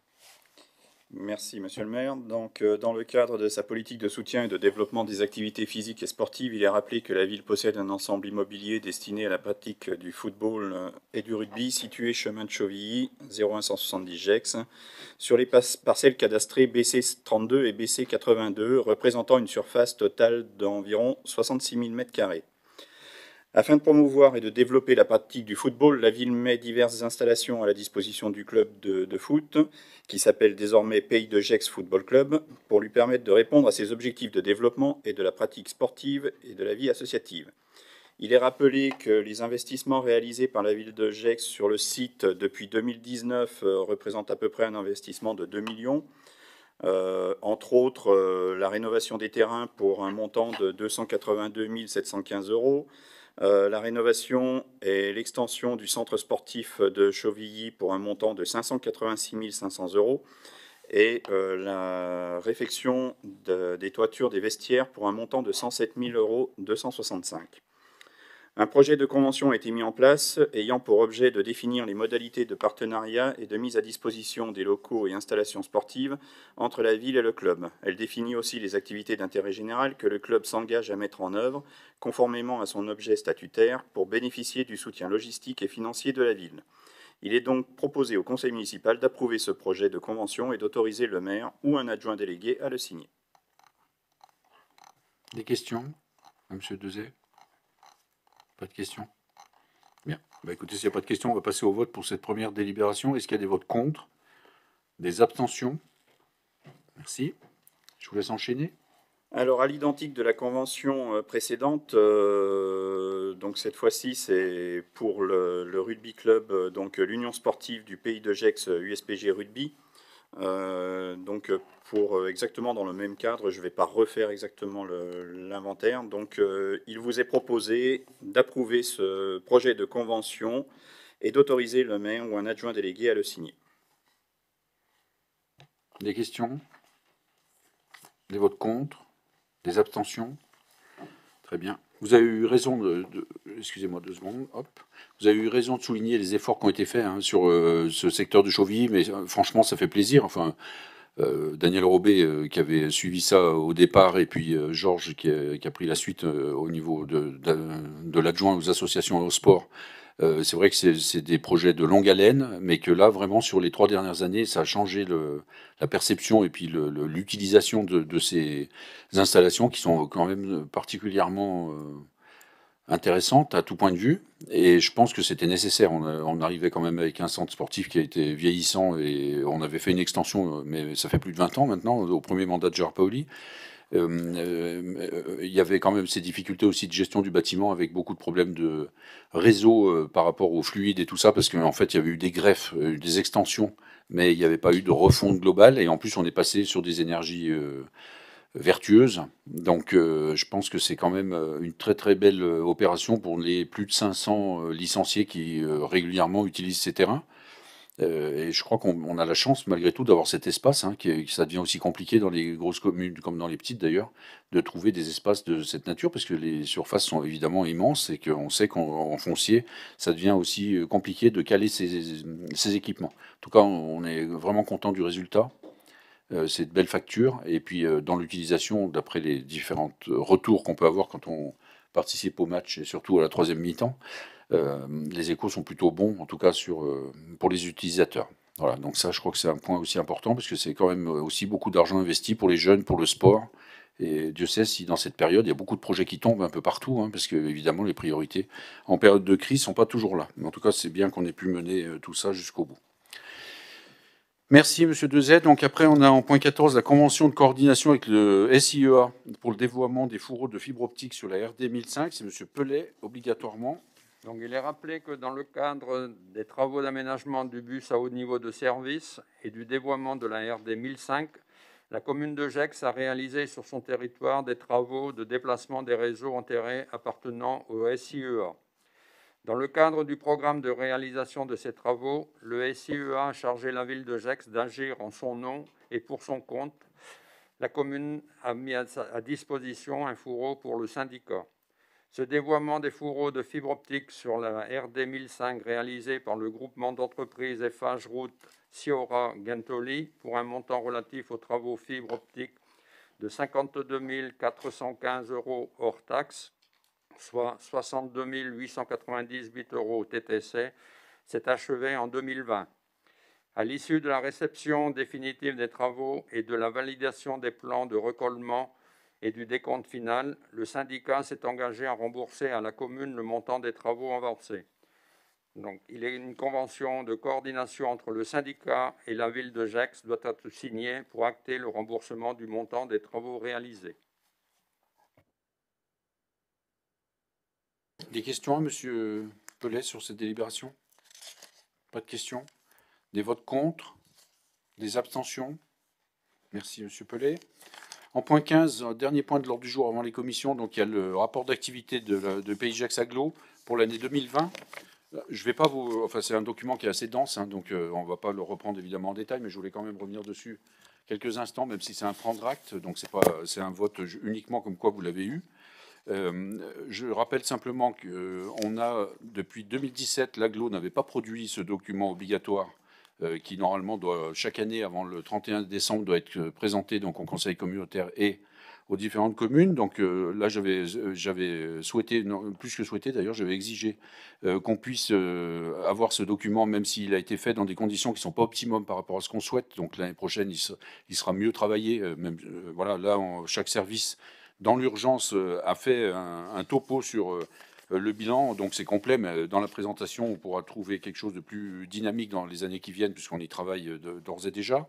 Merci, monsieur le maire. Donc, euh, dans le cadre de sa politique de soutien et de développement des activités physiques et sportives, il est rappelé que la ville possède un ensemble immobilier destiné à la pratique du football euh, et du rugby situé chemin de Chauvilly, 0170 Gex, sur les parcelles cadastrées BC32 et BC82, représentant une surface totale d'environ 66 000 m2. Afin de promouvoir et de développer la pratique du football, la ville met diverses installations à la disposition du club de, foot, qui s'appelle désormais Pays de Gex Football Club, pour lui permettre de répondre à ses objectifs de développement et de la pratique sportive et de la vie associative. Il est rappelé que les investissements réalisés par la ville de Gex sur le site depuis 2019 euh, représentent à peu près un investissement de 2 millions. Euh, entre autres, euh, la rénovation des terrains pour un montant de 282 715 euros, euh, la rénovation et l'extension du centre sportif de Chauvilly pour un montant de 586 500 euros et euh, la réfection des toitures des vestiaires pour un montant de 107 mille euros un projet de convention a été mis en place ayant pour objet de définir les modalités de partenariat et de mise à disposition des locaux et installations sportives entre la ville et le club. Elle définit aussi les activités d'intérêt général que le club s'engage à mettre en œuvre, conformément à son objet statutaire, pour bénéficier du soutien logistique et financier de la ville. Il est donc proposé au Conseil municipal d'approuver ce projet de convention et d'autoriser le maire ou un adjoint délégué à le signer. Des questions, M. Dezet pas de questions Bien. Bah, écoutez, s'il n'y a pas de questions, on va passer au vote pour cette première délibération. Est-ce qu'il y a des votes contre Des abstentions Merci. Je vous laisse enchaîner. Alors, à l'identique de la convention euh, précédente, euh, donc cette fois-ci, c'est pour le, le, rugby club, euh, donc l'Union sportive du pays de Gex, USPG Rugby. Euh, donc euh, pour euh, exactement dans le même cadre, je ne vais pas refaire exactement l'inventaire. Donc il vous est proposé d'approuver ce projet de convention et d'autoriser le maire ou un adjoint délégué à le signer. Des questions Des votes contre Des abstentions Très bien. Vous avez eu raison de, excusez-moi deux secondes, Vous avez eu raison de souligner les efforts qui ont été faits hein, sur euh, ce secteur du Chauvilly, mais euh, franchement, ça fait plaisir. Enfin, euh, Daniel Robé qui avait suivi ça au départ, et puis Georges qui, a pris la suite au niveau de, l'adjoint aux associations et au sport. Euh, c'est vrai que c'est des projets de longue haleine, mais que là, vraiment, sur les trois dernières années, ça a changé la perception et puis l'utilisation de, ces installations qui sont quand même particulièrement euh, intéressantes à tout point de vue. Et je pense que c'était nécessaire. On, on, arrivait quand même avec un centre sportif qui a été vieillissant et on avait fait une extension, euh, mais ça fait plus de 20 ans maintenant, au premier mandat de Gérard Paoli. Euh, euh, il y avait quand même ces difficultés aussi de gestion du bâtiment avec beaucoup de problèmes de réseau euh, par rapport au fluide et tout ça, parce qu'en en fait, il y avait eu des greffes, des extensions, mais il n'y avait pas eu de refonte globale. Et en plus, on est passé sur des énergies vertueuses. Donc je pense que c'est quand même une très très belle opération pour les plus de 500 licenciés qui régulièrement utilisent ces terrains. Euh, et je crois qu'on a la chance, malgré tout, d'avoir cet espace, hein, qui, ça devient aussi compliqué dans les grosses communes comme dans les petites d'ailleurs, de trouver des espaces de cette nature, parce que les surfaces sont évidemment immenses et qu'on sait qu'en foncier, ça devient aussi euh, compliqué de caler ces, équipements. En tout cas, on est vraiment content du résultat. Euh, c'est de belles factures. Et puis, dans l'utilisation, d'après les différents retours qu'on peut avoir quand on participe au match et surtout à la troisième mi-temps, euh, les échos sont plutôt bons, en tout cas sur, euh, pour les utilisateurs. Voilà, donc ça, je crois que c'est un point aussi important, parce que c'est quand même euh, aussi beaucoup d'argent investi pour les jeunes, pour le sport. Et Dieu sait si dans cette période, il y a beaucoup de projets qui tombent un peu partout, hein, parce que évidemment, les priorités en période de crise ne sont pas toujours là. Mais en tout cas, c'est bien qu'on ait pu mener tout ça jusqu'au bout. Merci, Monsieur Dezet. Donc après, on a en point 14 la convention de coordination avec le SIEA pour le dévoiement des fourreaux de fibre optique sur la RD 1005. C'est Monsieur Pellet, obligatoirement il est rappelé que dans le cadre des travaux d'aménagement du bus à haut niveau de service et du dévoiement de la RD 1005, la commune de Gex a réalisé sur son territoire des travaux de déplacement des réseaux enterrés appartenant au SIEA. Dans le cadre du programme de réalisation de ces travaux, le SIEA a chargé la ville de Gex d'agir en son nom et pour son compte. La commune a mis à disposition un fourreau pour le syndicat. Ce dévoiement des fourreaux de fibre optique sur la RD 1005 réalisé par le groupement d'entreprises FH Route Siora Gentoli pour un montant relatif aux travaux fibre optique de 52 415 euros hors taxe, soit 62 898 euros TTC, s'est achevé en 2020. À l'issue de la réception définitive des travaux et de la validation des plans de recollement, et du décompte final, le syndicat s'est engagé à rembourser à la commune le montant des travaux avancés. Donc, il est une convention de coordination entre le syndicat et la ville de Gex doit être signée pour acter le remboursement du montant des travaux réalisés. Des questions, Monsieur Pellet, sur cette délibération Pas de questions Des votes contre Des abstentions Merci, Monsieur Pellet. En point 15, dernier point de l'ordre du jour avant les commissions, donc il y a le rapport d'activité de, Pays Jacques Aglo pour l'année 2020. Euh, je vais pas vous. Enfin, c'est un document qui est assez dense, hein, donc euh, on ne va pas le reprendre évidemment en détail, mais je voulais quand même revenir dessus quelques instants, même si c'est un prendre acte, donc c'est pas, c'est un vote uniquement comme quoi vous l'avez eu. Euh, je rappelle simplement qu'on a, depuis 2017, l'AGLO n'avait pas produit ce document obligatoire euh, qui normalement doit chaque année avant le 31 décembre doit être euh, présenté donc au conseil communautaire et aux différentes communes. Donc euh, là, j'avais, souhaité, plus que souhaité d'ailleurs, j'avais exigé exiger qu'on puisse avoir ce document, même s'il a été fait dans des conditions qui ne sont pas optimum par rapport à ce qu'on souhaite. Donc l'année prochaine, il, sera mieux travaillé. même, voilà, là, chaque service, dans l'urgence, a fait un topo sur euh, le bilan, donc c'est complet, mais euh, dans la présentation, on pourra trouver quelque chose de plus dynamique dans les années qui viennent, puisqu'on y travaille euh, d'ores et déjà.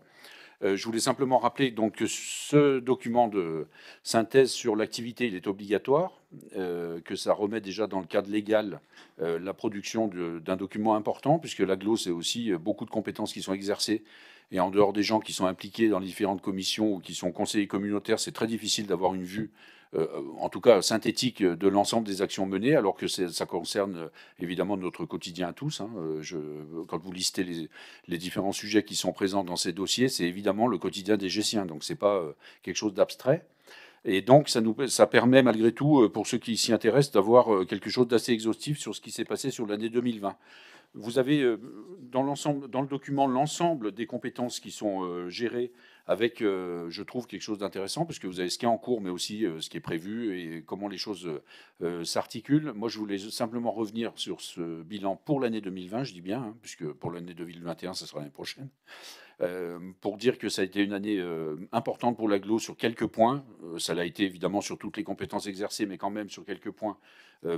je voulais simplement rappeler donc, que ce document de synthèse sur l'activité, il est obligatoire, que ça remet déjà dans le cadre légal la production d'un document important, puisque l'aglo, c'est aussi beaucoup de compétences qui sont exercées. Et en dehors des gens qui sont impliqués dans les différentes commissions ou qui sont conseillers communautaires, c'est très difficile d'avoir une vue euh, en tout cas synthétique, de l'ensemble des actions menées, alors que ça concerne euh, évidemment notre quotidien à tous. Hein. Euh, quand vous listez les, différents sujets qui sont présents dans ces dossiers, c'est évidemment le quotidien des Géciens, donc ce n'est pas quelque chose d'abstrait. Et donc, ça, nous, ça permet malgré tout, pour ceux qui s'y intéressent, d'avoir quelque chose d'assez exhaustif sur ce qui s'est passé sur l'année 2020. Vous avez dans, dans le document l'ensemble des compétences qui sont gérées avec, euh, je trouve, quelque chose d'intéressant, puisque vous avez ce qui est en cours, mais aussi euh, ce qui est prévu et comment les choses euh, s'articulent. Moi, je voulais simplement revenir sur ce bilan pour l'année 2020, je dis bien, hein, puisque pour l'année 2021, ce sera l'année prochaine, pour dire que ça a été une année importante pour l'aglo sur quelques points. ça l'a été évidemment sur toutes les compétences exercées, mais quand même sur quelques points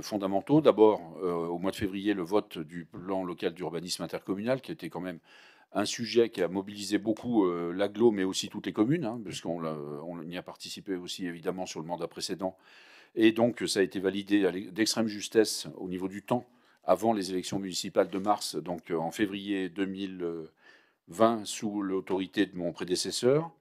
fondamentaux. D'abord, au mois de février, le vote du plan local d'urbanisme intercommunal, qui était quand même un sujet qui a mobilisé beaucoup euh, mais aussi toutes les communes, hein, puisqu'on y a participé aussi évidemment sur le mandat précédent. Et donc ça a été validé d'extrême justesse au niveau du temps avant les élections municipales de mars, donc euh, en février 2020, sous l'autorité de mon prédécesseur.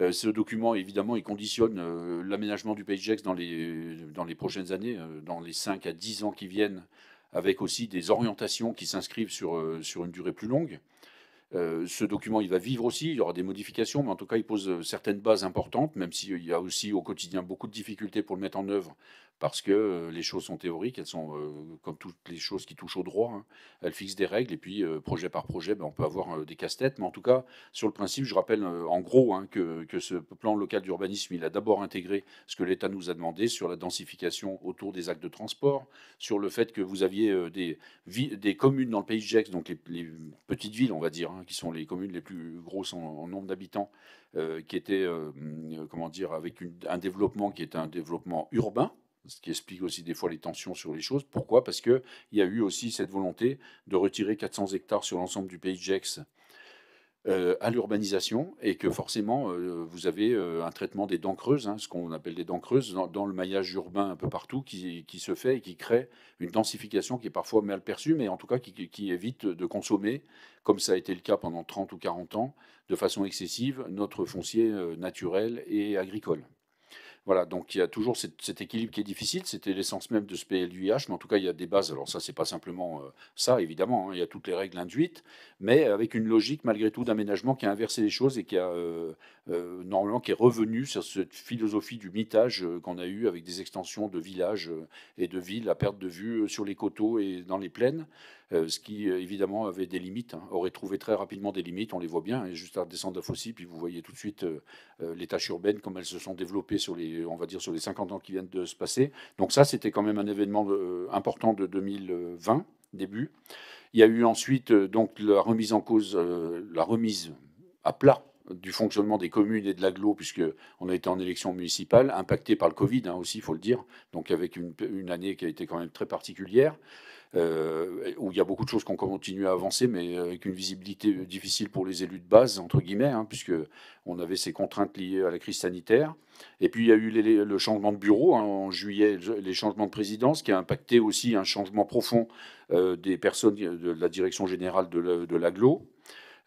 Euh, ce document, évidemment, il conditionne euh, l'aménagement du PageX dans les, dans les prochaines années, dans les 5 à 10 ans qui viennent, avec aussi des orientations qui s'inscrivent sur, sur une durée plus longue. Euh, ce document, il va vivre aussi, il y aura des modifications, mais en tout cas, il pose euh, certaines bases importantes, même s'il y a aussi au quotidien beaucoup de difficultés pour le mettre en œuvre parce que euh, les choses sont théoriques, elles sont euh, comme toutes les choses qui touchent au droit, hein. elles fixent des règles, et puis euh, projet par projet, ben, on peut avoir des casse-têtes, mais en tout cas, sur le principe, je rappelle en gros hein, que, que, ce plan local d'urbanisme, il a d'abord intégré ce que l'État nous a demandé sur la densification autour des actes de transport, sur le fait que vous aviez des, des communes dans le pays de Gex, donc les, petites villes, on va dire, hein, qui sont les communes les plus grosses en, nombre d'habitants, qui étaient, hum, comment dire, avec un développement qui est un développement urbain, ce qui explique aussi des fois les tensions sur les choses. Pourquoi Parce qu'il y a eu aussi cette volonté de retirer 400 hectares sur l'ensemble du pays de Gex euh, à l'urbanisation et que forcément euh, vous avez euh, un traitement des dents creuses, hein, ce qu'on appelle des dents creuses, dans, le maillage urbain un peu partout qui, se fait et qui crée une densification qui est parfois mal perçue, mais en tout cas qui, évite de consommer, comme ça a été le cas pendant 30 ou 40 ans, de façon excessive notre foncier naturel et agricole. Voilà, donc il y a toujours cet équilibre qui est difficile. C'était l'essence même de ce PLUIH, mais en tout cas, il y a des bases. Alors ça, c'est pas simplement euh, ça, évidemment. Hein, il y a toutes les règles induites, mais avec une logique malgré tout d'aménagement qui a inversé les choses et qui a euh, euh, normalement qui est revenu sur cette philosophie du mitage euh, qu'on a eu avec des extensions de villages et de villes à perte de vue sur les coteaux et dans les plaines, ce qui évidemment avait des limites, hein, aurait trouvé très rapidement des limites, on les voit bien, et hein, juste à descendre à Fossi, puis vous voyez tout de suite les tâches urbaines comme elles se sont développées sur les, on va dire sur les 50 ans qui viennent de se passer. Donc ça, c'était quand même un événement important de 2020 début. Il y a eu ensuite euh, donc la remise en cause, euh, la remise à plat du fonctionnement des communes et de l'aglo, puisque on a été en élection municipale, impacté par le Covid hein, aussi, il faut le dire, donc avec une, année qui a été quand même très particulière. Euh, où il y a beaucoup de choses qu'on continue à avancer, mais avec une visibilité difficile pour les élus de base, entre guillemets, hein, puisque on avait ces contraintes liées à la crise sanitaire. Et puis il y a eu le changement de bureau hein, en juillet, les changements de présidence, qui a impacté aussi un changement profond euh, des personnes de la direction générale de l'aglo.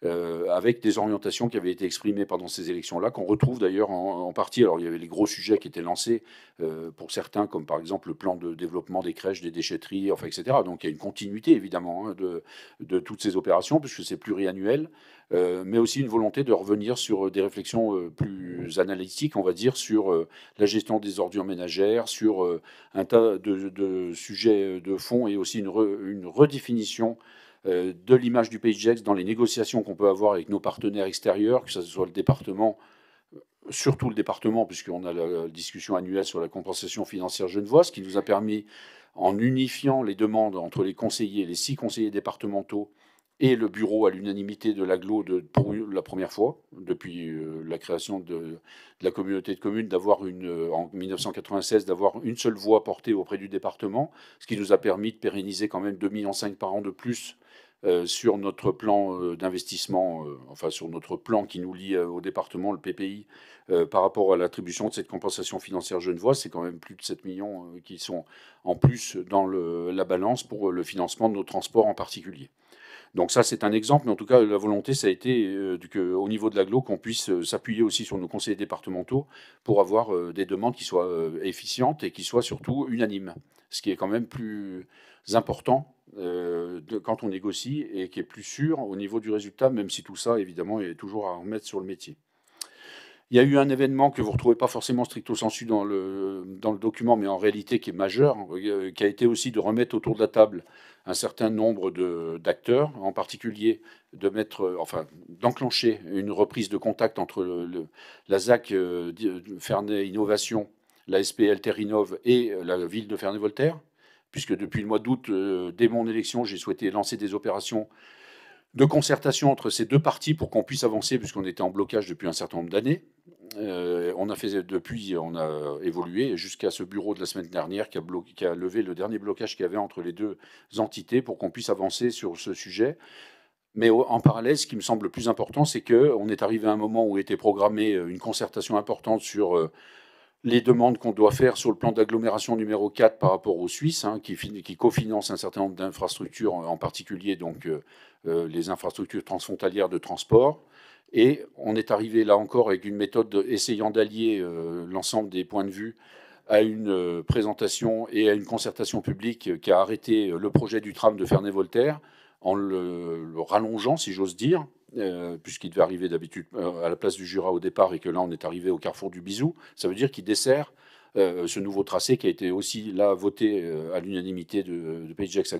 Euh, avec des orientations qui avaient été exprimées pendant ces élections-là, qu'on retrouve d'ailleurs en, partie. Alors il y avait les gros sujets qui étaient lancés euh, pour certains, comme par exemple le plan de développement des crèches, des déchetteries, enfin, etc. Donc il y a une continuité évidemment hein, de, toutes ces opérations, puisque c'est pluriannuel, euh, mais aussi une volonté de revenir sur des réflexions plus analytiques, on va dire, sur la gestion des ordures ménagères, sur un tas de, sujets de fond et aussi une, une redéfinition euh, de l'image du Pays de Gex dans les négociations qu'on peut avoir avec nos partenaires extérieurs, que ce soit le département, surtout le département, puisqu'on a la discussion annuelle sur la compensation financière genevoise, qui nous a permis, en unifiant les demandes entre les conseillers, les six conseillers départementaux, et le bureau à l'unanimité de l'aglo pour la première fois depuis euh, la création de, la communauté de communes d'avoir en 1996 d'avoir une seule voix portée auprès du département, ce qui nous a permis de pérenniser quand même 2,5 millions par an de plus euh, sur notre plan euh, d'investissement, euh, enfin sur notre plan qui nous lie au département, le PPI, par rapport à l'attribution de cette compensation financière vois, c'est quand même plus de 7 millions qui sont en plus dans la balance pour le financement de nos transports en particulier. Donc ça, c'est un exemple, mais en tout cas, la volonté, ça a été qu'au niveau de l'aglo, qu'on puisse s'appuyer aussi sur nos conseillers départementaux pour avoir des demandes qui soient efficientes et qui soient surtout unanimes, ce qui est quand même plus important euh, de, quand on négocie et qui est plus sûr au niveau du résultat, même si tout ça, évidemment, est toujours à remettre sur le métier. Il y a eu un événement que vous ne retrouvez pas forcément stricto sensu dans le, dans le document, mais en réalité qui est majeur, euh, qui a été aussi de remettre autour de la table un certain nombre d'acteurs, en particulier de mettre, euh, enfin, d'enclencher une reprise de contact entre le, la ZAC Fernet Innovation, la SPL Terre et la ville de Ferney Voltaire puisque depuis le mois d'août, euh, dès mon élection, j'ai souhaité lancer des opérations de concertation entre ces deux parties pour qu'on puisse avancer, puisqu'on était en blocage depuis un certain nombre d'années. Euh, on a fait depuis, on a évolué jusqu'à ce bureau de la semaine dernière qui a, qui a levé le dernier blocage qu'il y avait entre les deux entités pour qu'on puisse avancer sur ce sujet. Mais en parallèle, ce qui me semble le plus important, c'est qu'on est arrivé à un moment où était programmée une concertation importante sur euh, les demandes qu'on doit faire sur le plan d'agglomération numéro 4 par rapport aux Suisses, hein, qui, qui cofinancent un certain nombre d'infrastructures, en particulier donc, euh, euh, les infrastructures transfrontalières de transport. Et on est arrivé là encore avec une méthode essayant d'allier euh, l'ensemble des points de vue à une présentation et à une concertation publique qui a arrêté le projet du tram de Ferney-Voltaire en le rallongeant, si j'ose dire, euh, puisqu'il devait arriver d'habitude euh, à la place du Jura au départ et que là on est arrivé au carrefour du Bisou, ça veut dire qu'il dessert euh, ce nouveau tracé qui a été aussi là voté à l'unanimité de, de Pays de Jacques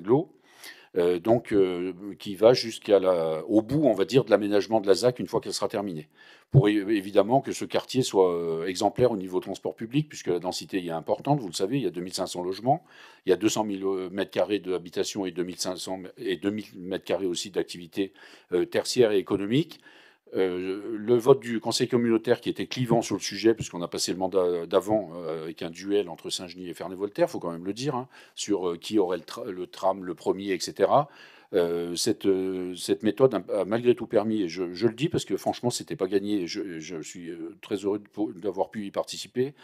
euh, donc euh, qui va jusqu'à au bout, on va dire, de l'aménagement de la ZAC une fois qu'elle sera terminée, pour évidemment que ce quartier soit euh, exemplaire au niveau transport public, puisque la densité y est importante, vous le savez, il y a 2500 logements, il y a 200 000 m2 d'habitation et 2500 et 2000 m2 aussi d'activités tertiaires et économiques. Euh, le vote du Conseil communautaire qui était clivant sur le sujet, puisqu'on a passé le mandat d'avant euh, avec un duel entre Saint-Genis et Ferney-Voltaire, il faut quand même le dire, hein, sur euh, qui aurait le, tram le premier, etc. Cette, méthode a, malgré tout permis, et je, le dis parce que franchement, ce n'était pas gagné, je, je, suis très heureux d'avoir pu y participer.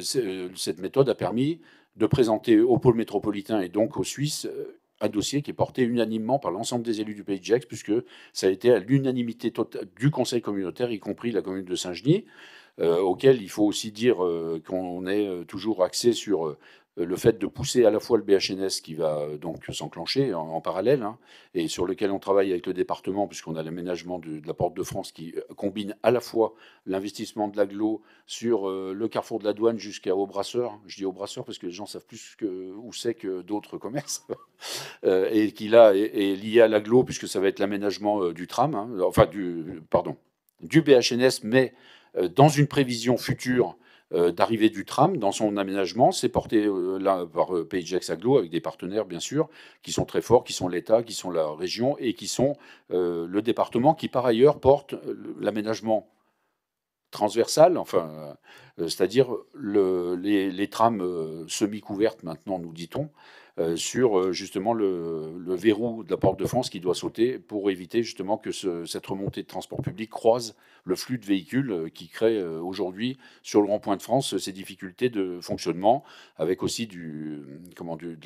cette méthode a permis de présenter au pôle métropolitain et donc aux Suisses un dossier qui est porté unanimement par l'ensemble des élus du pays de Gex, puisque ça a été à l'unanimité tota-, du conseil communautaire, y compris la commune de Saint-Genis, euh, auquel il faut aussi dire euh, qu'on est euh, toujours axé sur euh, le fait de pousser à la fois le BHNS qui va euh, donc s'enclencher en, parallèle hein, et sur lequel on travaille avec le département puisqu'on a l'aménagement de, la Porte de France qui euh, combine à la fois l'investissement de l'aglo sur le carrefour de la douane jusqu'à Haut-Brasseur. Hein. Je dis Haut-Brasseur parce que les gens savent plus que, où c'est que d'autres commerces et qui là est, lié à l'aglo puisque ça va être l'aménagement du tram, hein, enfin du pardon du BHNS mais dans une prévision future euh, d'arriver du tram dans son aménagement. C'est porté euh, là par euh, Pays Aglo avec des partenaires, bien sûr, qui sont très forts, qui sont l'État, qui sont la région et qui sont le département qui, par ailleurs, porte l'aménagement transversal, enfin, c'est-à-dire les, trams semi-couvertes maintenant, nous dit-on, euh, sur euh, justement le, verrou de la porte de France qui doit sauter pour éviter justement que cette remontée de transport public croise le flux de véhicules euh, qui crée aujourd'hui sur le rond-point de France ces difficultés de fonctionnement, avec aussi de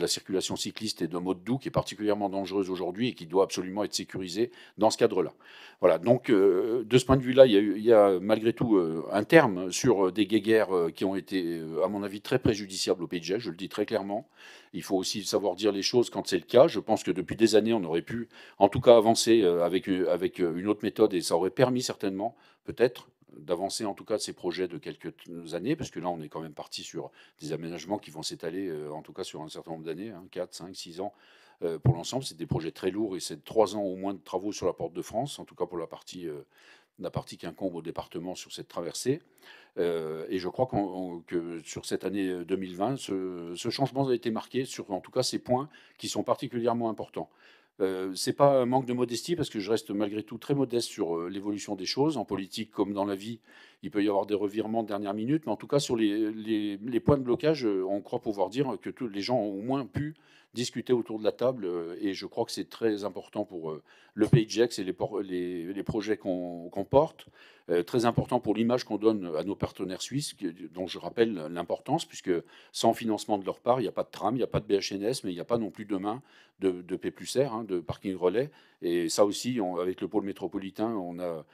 la circulation cycliste et de mode doux qui est particulièrement dangereuse aujourd'hui et qui doit absolument être sécurisée dans ce cadre-là. Voilà, donc de ce point de vue-là, il y, a malgré tout un terme sur des guéguerres qui ont été, à mon avis, très préjudiciables au Pays je le dis très clairement. Il faut aussi savoir dire les choses quand c'est le cas. Je pense que depuis des années, on aurait pu, en tout cas, avancer euh, avec, euh, avec euh, une autre méthode et ça aurait permis certainement, peut-être, d'avancer en tout cas ces projets de quelques années, parce que là, on est quand même parti sur des aménagements qui vont s'étaler en tout cas sur un certain nombre d'années, 4, 5, 6 ans pour l'ensemble. C'est des projets très lourds et c'est 3 ans au moins de travaux sur la Porte de France, en tout cas pour la partie, la partie qui incombe au département sur cette traversée. Euh, et je crois que sur cette année 2020, euh, ce, changement a été marqué sur, en tout cas, ces points qui sont particulièrement importants. Euh, ce n'est pas un manque de modestie parce que je reste malgré tout très modeste sur l'évolution des choses en politique comme dans la vie. Il peut y avoir des revirements de dernière minute, mais en tout cas sur les, points de blocage, on croit pouvoir dire que les gens ont au moins pu discuter autour de la table. Euh, et je crois que c'est très important pour euh, le pays et les, les, projets qu'on porte. Euh, très important pour l'image qu'on donne à nos partenaires suisses, dont je rappelle l'importance, puisque sans financement de leur part, il n'y a pas de tram, il n'y a pas de BHNS, mais il n'y a pas non plus demain de, de P +R, hein, de parking relais. Et ça aussi, avec le pôle métropolitain, on a...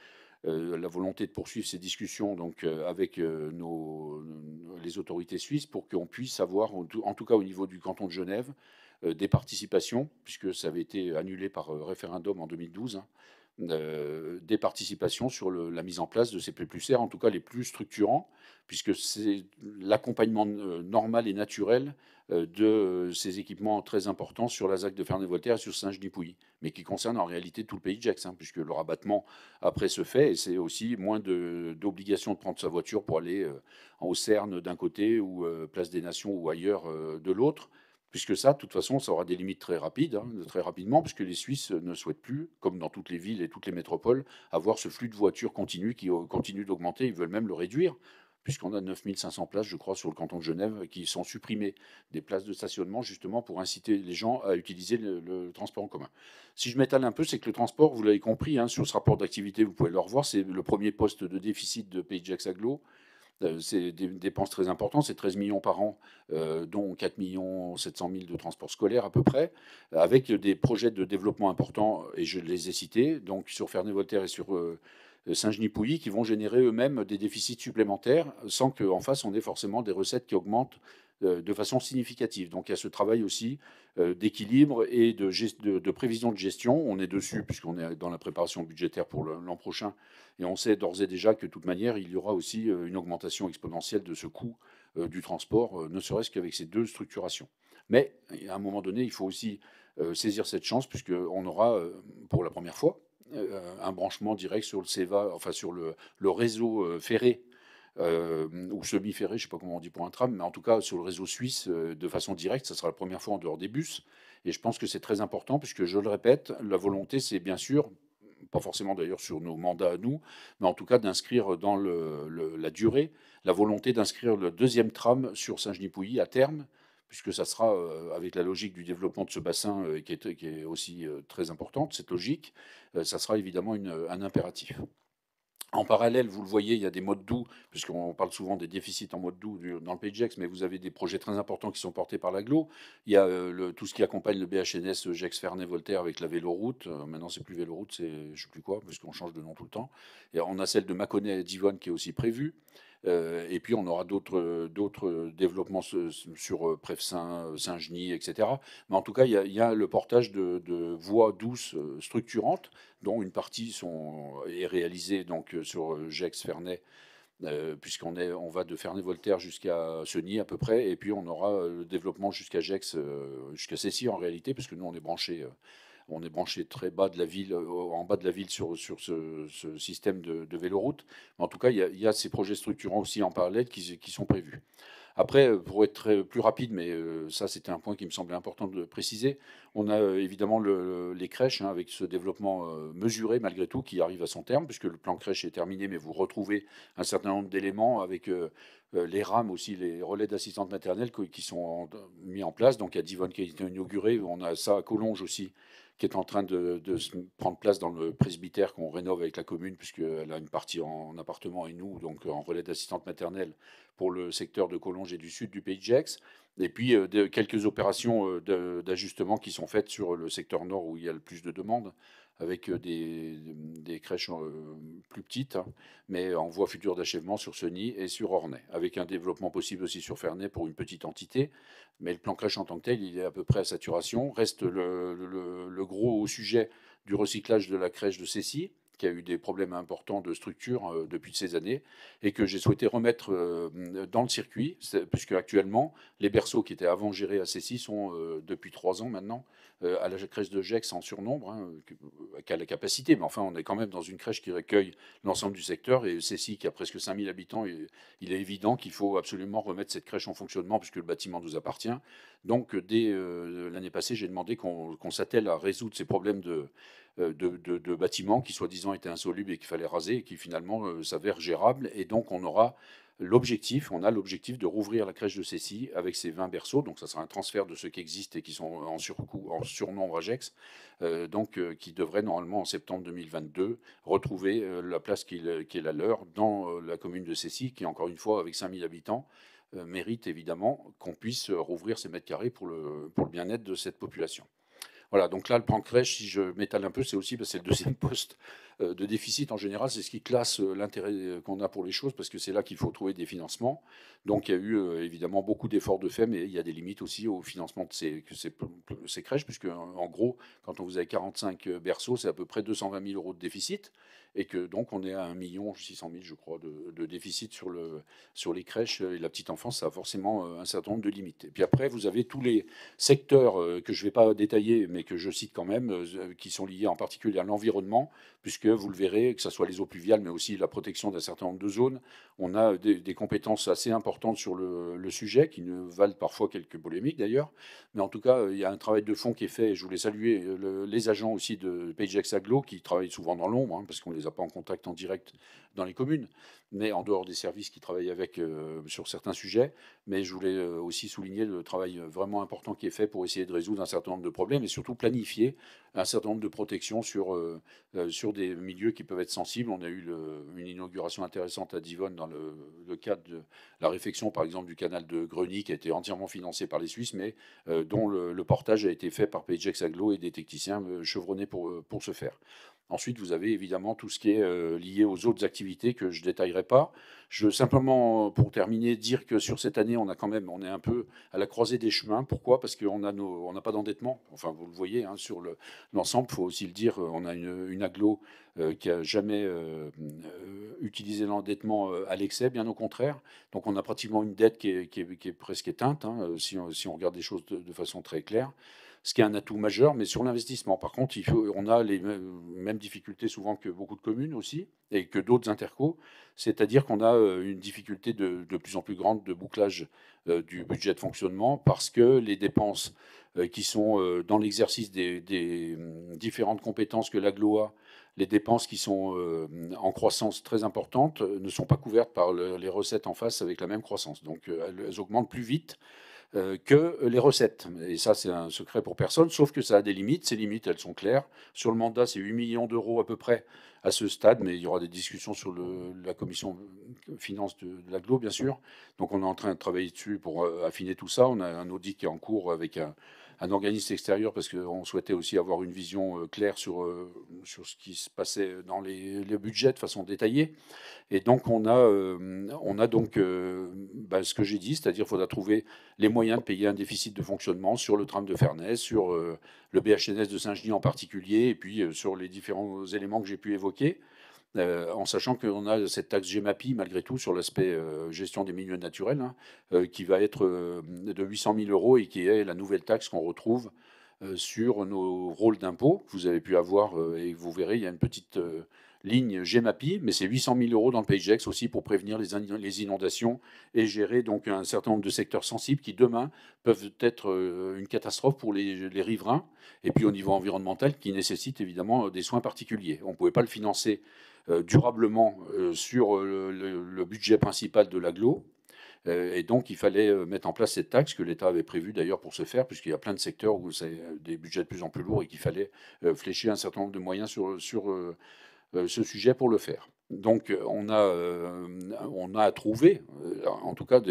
la volonté de poursuivre ces discussions donc, avec nos, les autorités suisses pour qu'on puisse avoir, en tout, cas au niveau du canton de Genève, euh, des participations, puisque ça avait été annulé par euh, référendum en 2012, hein, euh, des participations sur la mise en place de ces plus serres, en tout cas les plus structurants, puisque c'est l'accompagnement normal et naturel de ces équipements très importants sur la ZAC de Ferney-Voltaire et sur saint genis mais qui concerne en réalité tout le pays de Gex, hein, puisque le rabattement après se fait, et c'est aussi moins d'obligation de, prendre sa voiture pour aller en Aucerne d'un côté ou Place des Nations ou ailleurs de l'autre puisque ça, de toute façon, ça aura des limites très rapides, hein, mmh. très rapidement, puisque les Suisses ne souhaitent plus, comme dans toutes les villes et toutes les métropoles, avoir ce flux de voitures continu qui continue d'augmenter. Ils veulent même le réduire, puisqu'on a 9500 places, je crois, sur le canton de Genève qui sont supprimées, des places de stationnement, justement, pour inciter les gens à utiliser le, transport en commun. Si je m'étale un peu, c'est que le transport, vous l'avez compris, hein, sur ce rapport d'activité, vous pouvez le revoir, c'est le premier poste de déficit de Pays Jacques-Aglo. Euh, c'est des dépenses très importantes, c'est 13 millions par an, euh, dont 4 millions 700 000 de transports scolaires à peu près, avec des projets de développement importants, et je les ai cités, donc sur Ferney-Voltaire et sur... Euh, Saint-Genis-Pouilly qui vont générer eux-mêmes des déficits supplémentaires sans qu'en face on ait forcément des recettes qui augmentent euh, de façon significative. Donc il y a ce travail aussi euh, d'équilibre et de, prévision de gestion. On est dessus puisqu'on est dans la préparation budgétaire pour l'an prochain et on sait d'ores et déjà que de toute manière il y aura aussi euh, une augmentation exponentielle de ce coût du transport, ne serait-ce qu'avec ces deux structurations. Mais à un moment donné, il faut aussi saisir cette chance puisqu'on aura pour la première fois un branchement direct sur le CEVA, enfin sur le réseau ferré ou semi-ferré, je ne sais pas comment on dit pour un tram, mais en tout cas sur le réseau suisse euh, de façon directe, ça sera la première fois en dehors des bus. Et je pense que c'est très important, puisque je le répète, la volonté, c'est bien sûr, pas forcément d'ailleurs sur nos mandats à nous, mais en tout cas d'inscrire dans la durée la volonté d'inscrire le deuxième tram sur Saint-Genis-Pouilly à terme, puisque ça sera euh, avec la logique du développement de ce bassin euh, qui, est, aussi très importante, cette logique, ça sera évidemment un impératif. En parallèle, vous le voyez, il y a des modes doux, puisqu'on parle souvent des déficits en mode doux dans le PGEX, mais vous avez des projets très importants qui sont portés par l'aglo. Il y a euh, tout ce qui accompagne le BHNS, Jex, euh, fernet Voltaire avec la véloroute. Euh, maintenant, c'est plus véloroute, c'est je sais plus quoi, puisqu'on change de nom tout le temps. Et on a celle de Mâconnais et qui est aussi prévue. Euh, et puis, on aura d'autres euh, euh, développements sur Préf Saint-Genis, etc. Mais en tout cas, il y a, le portage de, voies douces structurantes, dont une partie sont, est réalisée donc, sur Gex, fernet puisqu'on on va de fernet voltaire jusqu'à Seny à peu près, et puis on aura le développement jusqu'à Gex, jusqu'à Cessy en réalité, puisque nous on est branché on est branché très bas de la ville, euh, en bas de la ville sur, ce, système de, véloroute. en tout cas, il y, a, ces projets structurants aussi en parallèle qui, sont prévus. Après, euh, pour être plus rapide, mais euh, ça c'était un point qui me semblait important de préciser, on a évidemment les crèches hein, avec ce développement mesuré malgré tout qui arrive à son terme, puisque le plan crèche est terminé, mais vous retrouvez un certain nombre d'éléments avec les rames aussi, les relais d'assistante maternelle qui sont mis en place. Donc à Divonne qui a été inauguré, on a ça à Collonges aussi qui est en train de, prendre place dans le presbytère qu'on rénove avec la commune, puisqu'elle a une partie en appartement et nous, donc en relais d'assistante maternelle pour le secteur de Collonges et du sud du pays de Gex. Et puis euh, quelques opérations euh, d'ajustement qui sont faites sur le secteur nord où il y a le plus de demandes, avec euh, des, crèches euh, plus petites, hein, mais en voie future d'achèvement sur Sony et sur Ornay, avec un développement possible aussi sur Ferney pour une petite entité. Mais le plan crèche en tant que tel, il est à peu près à saturation. Reste le, gros au sujet du recyclage de la crèche de Cessy qui a eu des problèmes importants de structure euh, depuis ces années et que j'ai souhaité remettre euh, dans le circuit, puisque actuellement, les berceaux qui étaient avant gérés à Cessy sont euh, depuis trois ans maintenant à la crèche de Gex en surnombre, à hein, la capacité, mais enfin, on est quand même dans une crèche qui recueille l'ensemble du secteur et Cessy qui a presque 5000 habitants, il est évident qu'il faut absolument remettre cette crèche en fonctionnement puisque le bâtiment nous appartient. Donc, dès l'année passée, j'ai demandé qu'on s'attelle à résoudre ces problèmes de euh, de, bâtiments qui soi-disant étaient insolubles et qu'il fallait raser et qui finalement euh, s'avèrent gérables. Et donc on aura l'objectif, on a l'objectif de rouvrir la crèche de Cécy avec ses 20 berceaux, donc ça sera un transfert de ceux qui existent et qui sont en, surcoût, en surnombre à euh, donc qui devraient normalement en septembre 2022 retrouver la place qui, est la leur dans la commune de Cécy, qui encore une fois avec 5000 habitants mérite évidemment qu'on puisse rouvrir ces mètres carrés pour le, pour le bien-être de cette population. Voilà, donc là, le pancréas, si je m'étale un peu, c'est aussi parce que c'est le deuxième poste euh, de déficit, en général, c'est ce qui classe euh, l'intérêt euh, qu'on a pour les choses, parce que c'est là qu'il faut trouver des financements. Donc il y a eu évidemment beaucoup d'efforts de fait, mais il y a des limites aussi au financement de ces, ces crèches, puisque en gros, quand on vous a 45 berceaux, c'est à peu près 220 000 euros de déficit, et que donc on est à 1 600 000, je crois, de, déficit sur, le, sur les crèches et la petite enfance, ça a forcément un certain nombre de limites. Et puis après, vous avez tous les secteurs que je ne vais pas détailler, mais que je cite quand même, qui sont liés en particulier à l'environnement, puisque vous le verrez, que ce soit les eaux pluviales, mais aussi la protection d'un certain nombre de zones. On a euh, des, compétences assez importantes sur le, sujet, qui ne valent parfois quelques polémiques d'ailleurs. Mais en tout cas, euh, il y a un travail de fond qui est fait. Et je voulais saluer euh, les agents aussi de PageX Aglo, qui travaillent souvent dans l'ombre, hein, parce qu'on ne les a pas en contact en direct dans les communes mais en dehors des services qui travaillent avec euh, sur certains sujets. Mais je voulais euh, aussi souligner le travail euh, vraiment important qui est fait pour essayer de résoudre un certain nombre de problèmes et surtout planifier un certain nombre de protections sur, sur des milieux qui peuvent être sensibles. On a eu une inauguration intéressante à Divonne dans le, cadre de la réfection, par exemple, du canal de Greny qui a été entièrement financé par les Suisses, mais dont le, portage a été fait par PJX Aglo et des techniciens chevronnés pour, pour ce faire. Ensuite, vous avez évidemment tout ce qui est euh, lié aux autres activités que je ne détaillerai pas. Je veux simplement, pour terminer, dire que sur cette année, on a quand même, on est un peu à la croisée des chemins. Pourquoi Parce qu'on on n'a pas d'endettement. Enfin, vous le voyez hein, sur l'ensemble. il faut aussi le dire, euh, on a une, aglo euh, qui a jamais utilisé l'endettement à l'excès, bien au contraire. Donc, on a pratiquement une dette qui est, presque éteinte, hein, si, on, regarde les choses de façon très claire ce qui est un atout majeur, mais sur l'investissement. Par contre, on a les mêmes difficultés souvent que beaucoup de communes aussi, et que d'autres intercos, c'est-à-dire qu'on a euh, une difficulté de, plus en plus grande de bouclage euh, du budget de fonctionnement, parce que les dépenses euh, qui sont dans l'exercice des, hum, différentes compétences que la Gloa, les dépenses qui sont en croissance très importante ne sont pas couvertes par les recettes en face avec la même croissance. Donc elles augmentent plus vite euh, que les recettes. Et ça, c'est un secret pour personne, sauf que ça a des limites. Ces limites, elles sont claires. Sur le mandat, c'est 8 millions d'euros à peu près à ce stade, mais il y aura des discussions sur la commission finance de, de l'aglo, bien sûr. Donc on est en train de travailler dessus pour euh, affiner tout ça. On a un audit qui est en cours avec un, un organisme extérieur parce qu'on souhaitait aussi avoir une vision euh, claire sur, euh, sur ce qui se passait dans les, budgets de façon détaillée. Et donc on a, euh, on a donc bah, ce que j'ai dit, c'est-à-dire qu'il faudra trouver les moyens de payer un déficit de fonctionnement sur le tram de Ferney, sur le BHNS de Saint-Genis en particulier, et puis sur les différents éléments que j'ai pu évoquer. Euh, en sachant qu'on a cette taxe GEMAPI, malgré tout, sur l'aspect euh, gestion des milieux naturels, hein, euh, qui va être de 800 000 euros et qui est la nouvelle taxe qu'on retrouve sur nos rôles d'impôt vous avez pu avoir, et vous verrez, il y a une petite ligne GEMAPI, mais c'est 800 000 euros dans le PAYGEX aussi pour prévenir les, inondations et gérer donc un certain nombre de secteurs sensibles qui demain peuvent être une catastrophe pour les, les riverains, et puis au niveau environnemental qui nécessite évidemment des soins particuliers. On ne pouvait pas le financer euh, durablement euh, sur euh, le, budget principal de l'aglo. Et donc, il fallait mettre en place cette taxe que l'État avait prévue d'ailleurs pour se faire, puisqu'il y a plein de secteurs où c'est des budgets de plus en plus lourds et qu'il fallait flécher un certain nombre de moyens sur, ce sujet pour le faire. Donc on a, on trouvé, en tout cas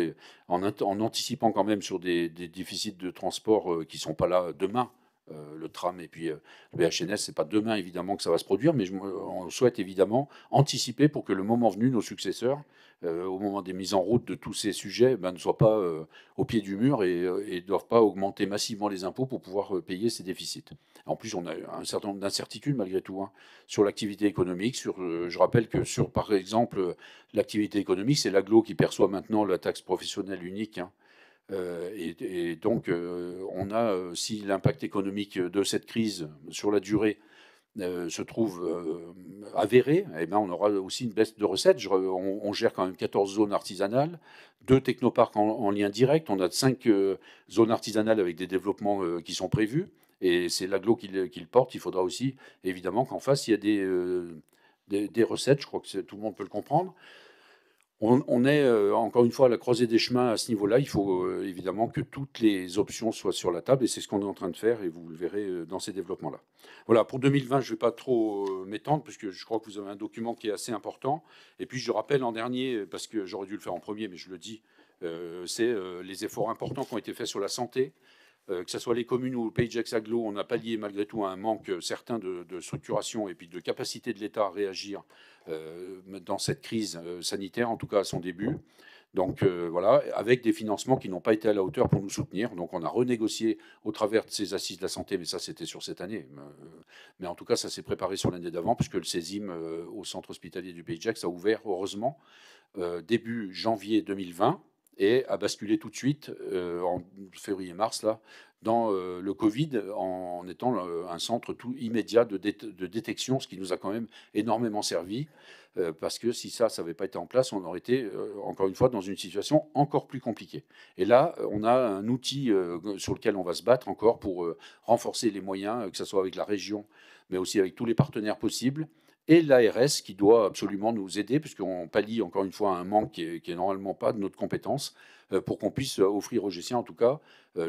en, anticipant quand même sur des, des déficits de transport qui ne sont pas là demain, euh, le tram et puis euh, le BHNS. C'est pas demain évidemment que ça va se produire, mais je, on souhaite évidemment anticiper pour que le moment venu, nos successeurs, euh, au moment des mises en route de tous ces sujets, ben, ne soient pas au pied du mur et ne doivent pas augmenter massivement les impôts pour pouvoir payer ces déficits. En plus, on a un certain nombre d'incertitudes malgré tout hein, sur l'activité économique. je rappelle que sur, par exemple, l'activité économique, c'est l'aglo qui perçoit maintenant la taxe professionnelle unique. Hein, euh, et, donc, euh, on a, euh, si l'impact économique de cette crise sur la durée se trouve avéré, eh ben, on aura aussi une baisse de recettes. on, gère quand même 14 zones artisanales, deux technoparcs en, lien direct. On a 5 zones artisanales avec des développements qui sont prévus. Et c'est l'aglo qui, le porte. Il faudra aussi, évidemment, qu'en face, il y a des, recettes. Je crois que tout le monde peut le comprendre on, est euh, encore une fois à la croisée des chemins à ce niveau-là. Il faut euh, évidemment que toutes les options soient sur la table et c'est ce qu'on est en train de faire et vous le verrez euh, dans ces développements-là. Voilà, pour 2020, je ne vais pas trop m'étendre parce que je crois que vous avez un document qui est assez important. Et puis je rappelle en dernier, parce que j'aurais dû le faire en premier, mais je le dis, c'est les efforts importants qui ont été faits sur la santé, euh, que ce soit les communes ou le pays de Jacques Aglo, on a lié malgré tout à un manque certain de, structuration et puis de capacité de l'État à réagir euh, dans cette crise euh, sanitaire, en tout cas à son début. Donc voilà, avec des financements qui n'ont pas été à la hauteur pour nous soutenir. Donc on a renégocié au travers de ces assises de la santé, mais ça c'était sur cette année. Mais en tout cas, ça s'est préparé sur l'année d'avant, puisque le Césime au centre hospitalier du Pays de Jacques a ouvert, heureusement, début janvier 2020 et a basculé tout de suite euh, en février-mars là dans euh, le Covid en, étant euh, un centre tout immédiat de, détection, ce qui nous a quand même énormément servi parce que si ça, ça n'avait pas été en place, on aurait été encore une fois dans une situation encore plus compliquée. Et là, on a un outil sur lequel on va se battre encore pour renforcer les moyens, que ce soit avec la région, mais aussi avec tous les partenaires possibles et l'ARS qui doit absolument nous aider, puisqu'on pallie encore une fois un manque qui est, normalement pas de notre compétence, euh, pour qu'on puisse euh, offrir aux Géciens en tout cas euh,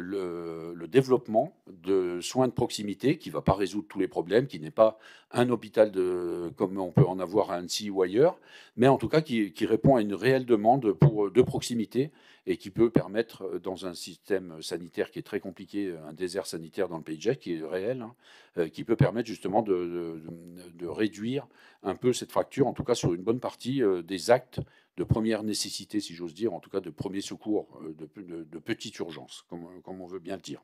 le, développement de soins de proximité qui ne va pas résoudre tous les problèmes, qui n'est pas un hôpital de, comme on peut en avoir à Annecy ou ailleurs, mais en tout cas qui, répond à une réelle demande pour, de proximité et qui peut permettre, euh, dans un système sanitaire qui est très compliqué, euh, un désert sanitaire dans le pays Jacques, qui est réel, hein, euh, qui peut permettre justement de, réduire un peu cette fracture, en tout cas sur une bonne partie des actes de première nécessité, si j'ose dire, en tout cas de premier secours, de, de, petite urgence, comme, comme, on veut bien le dire.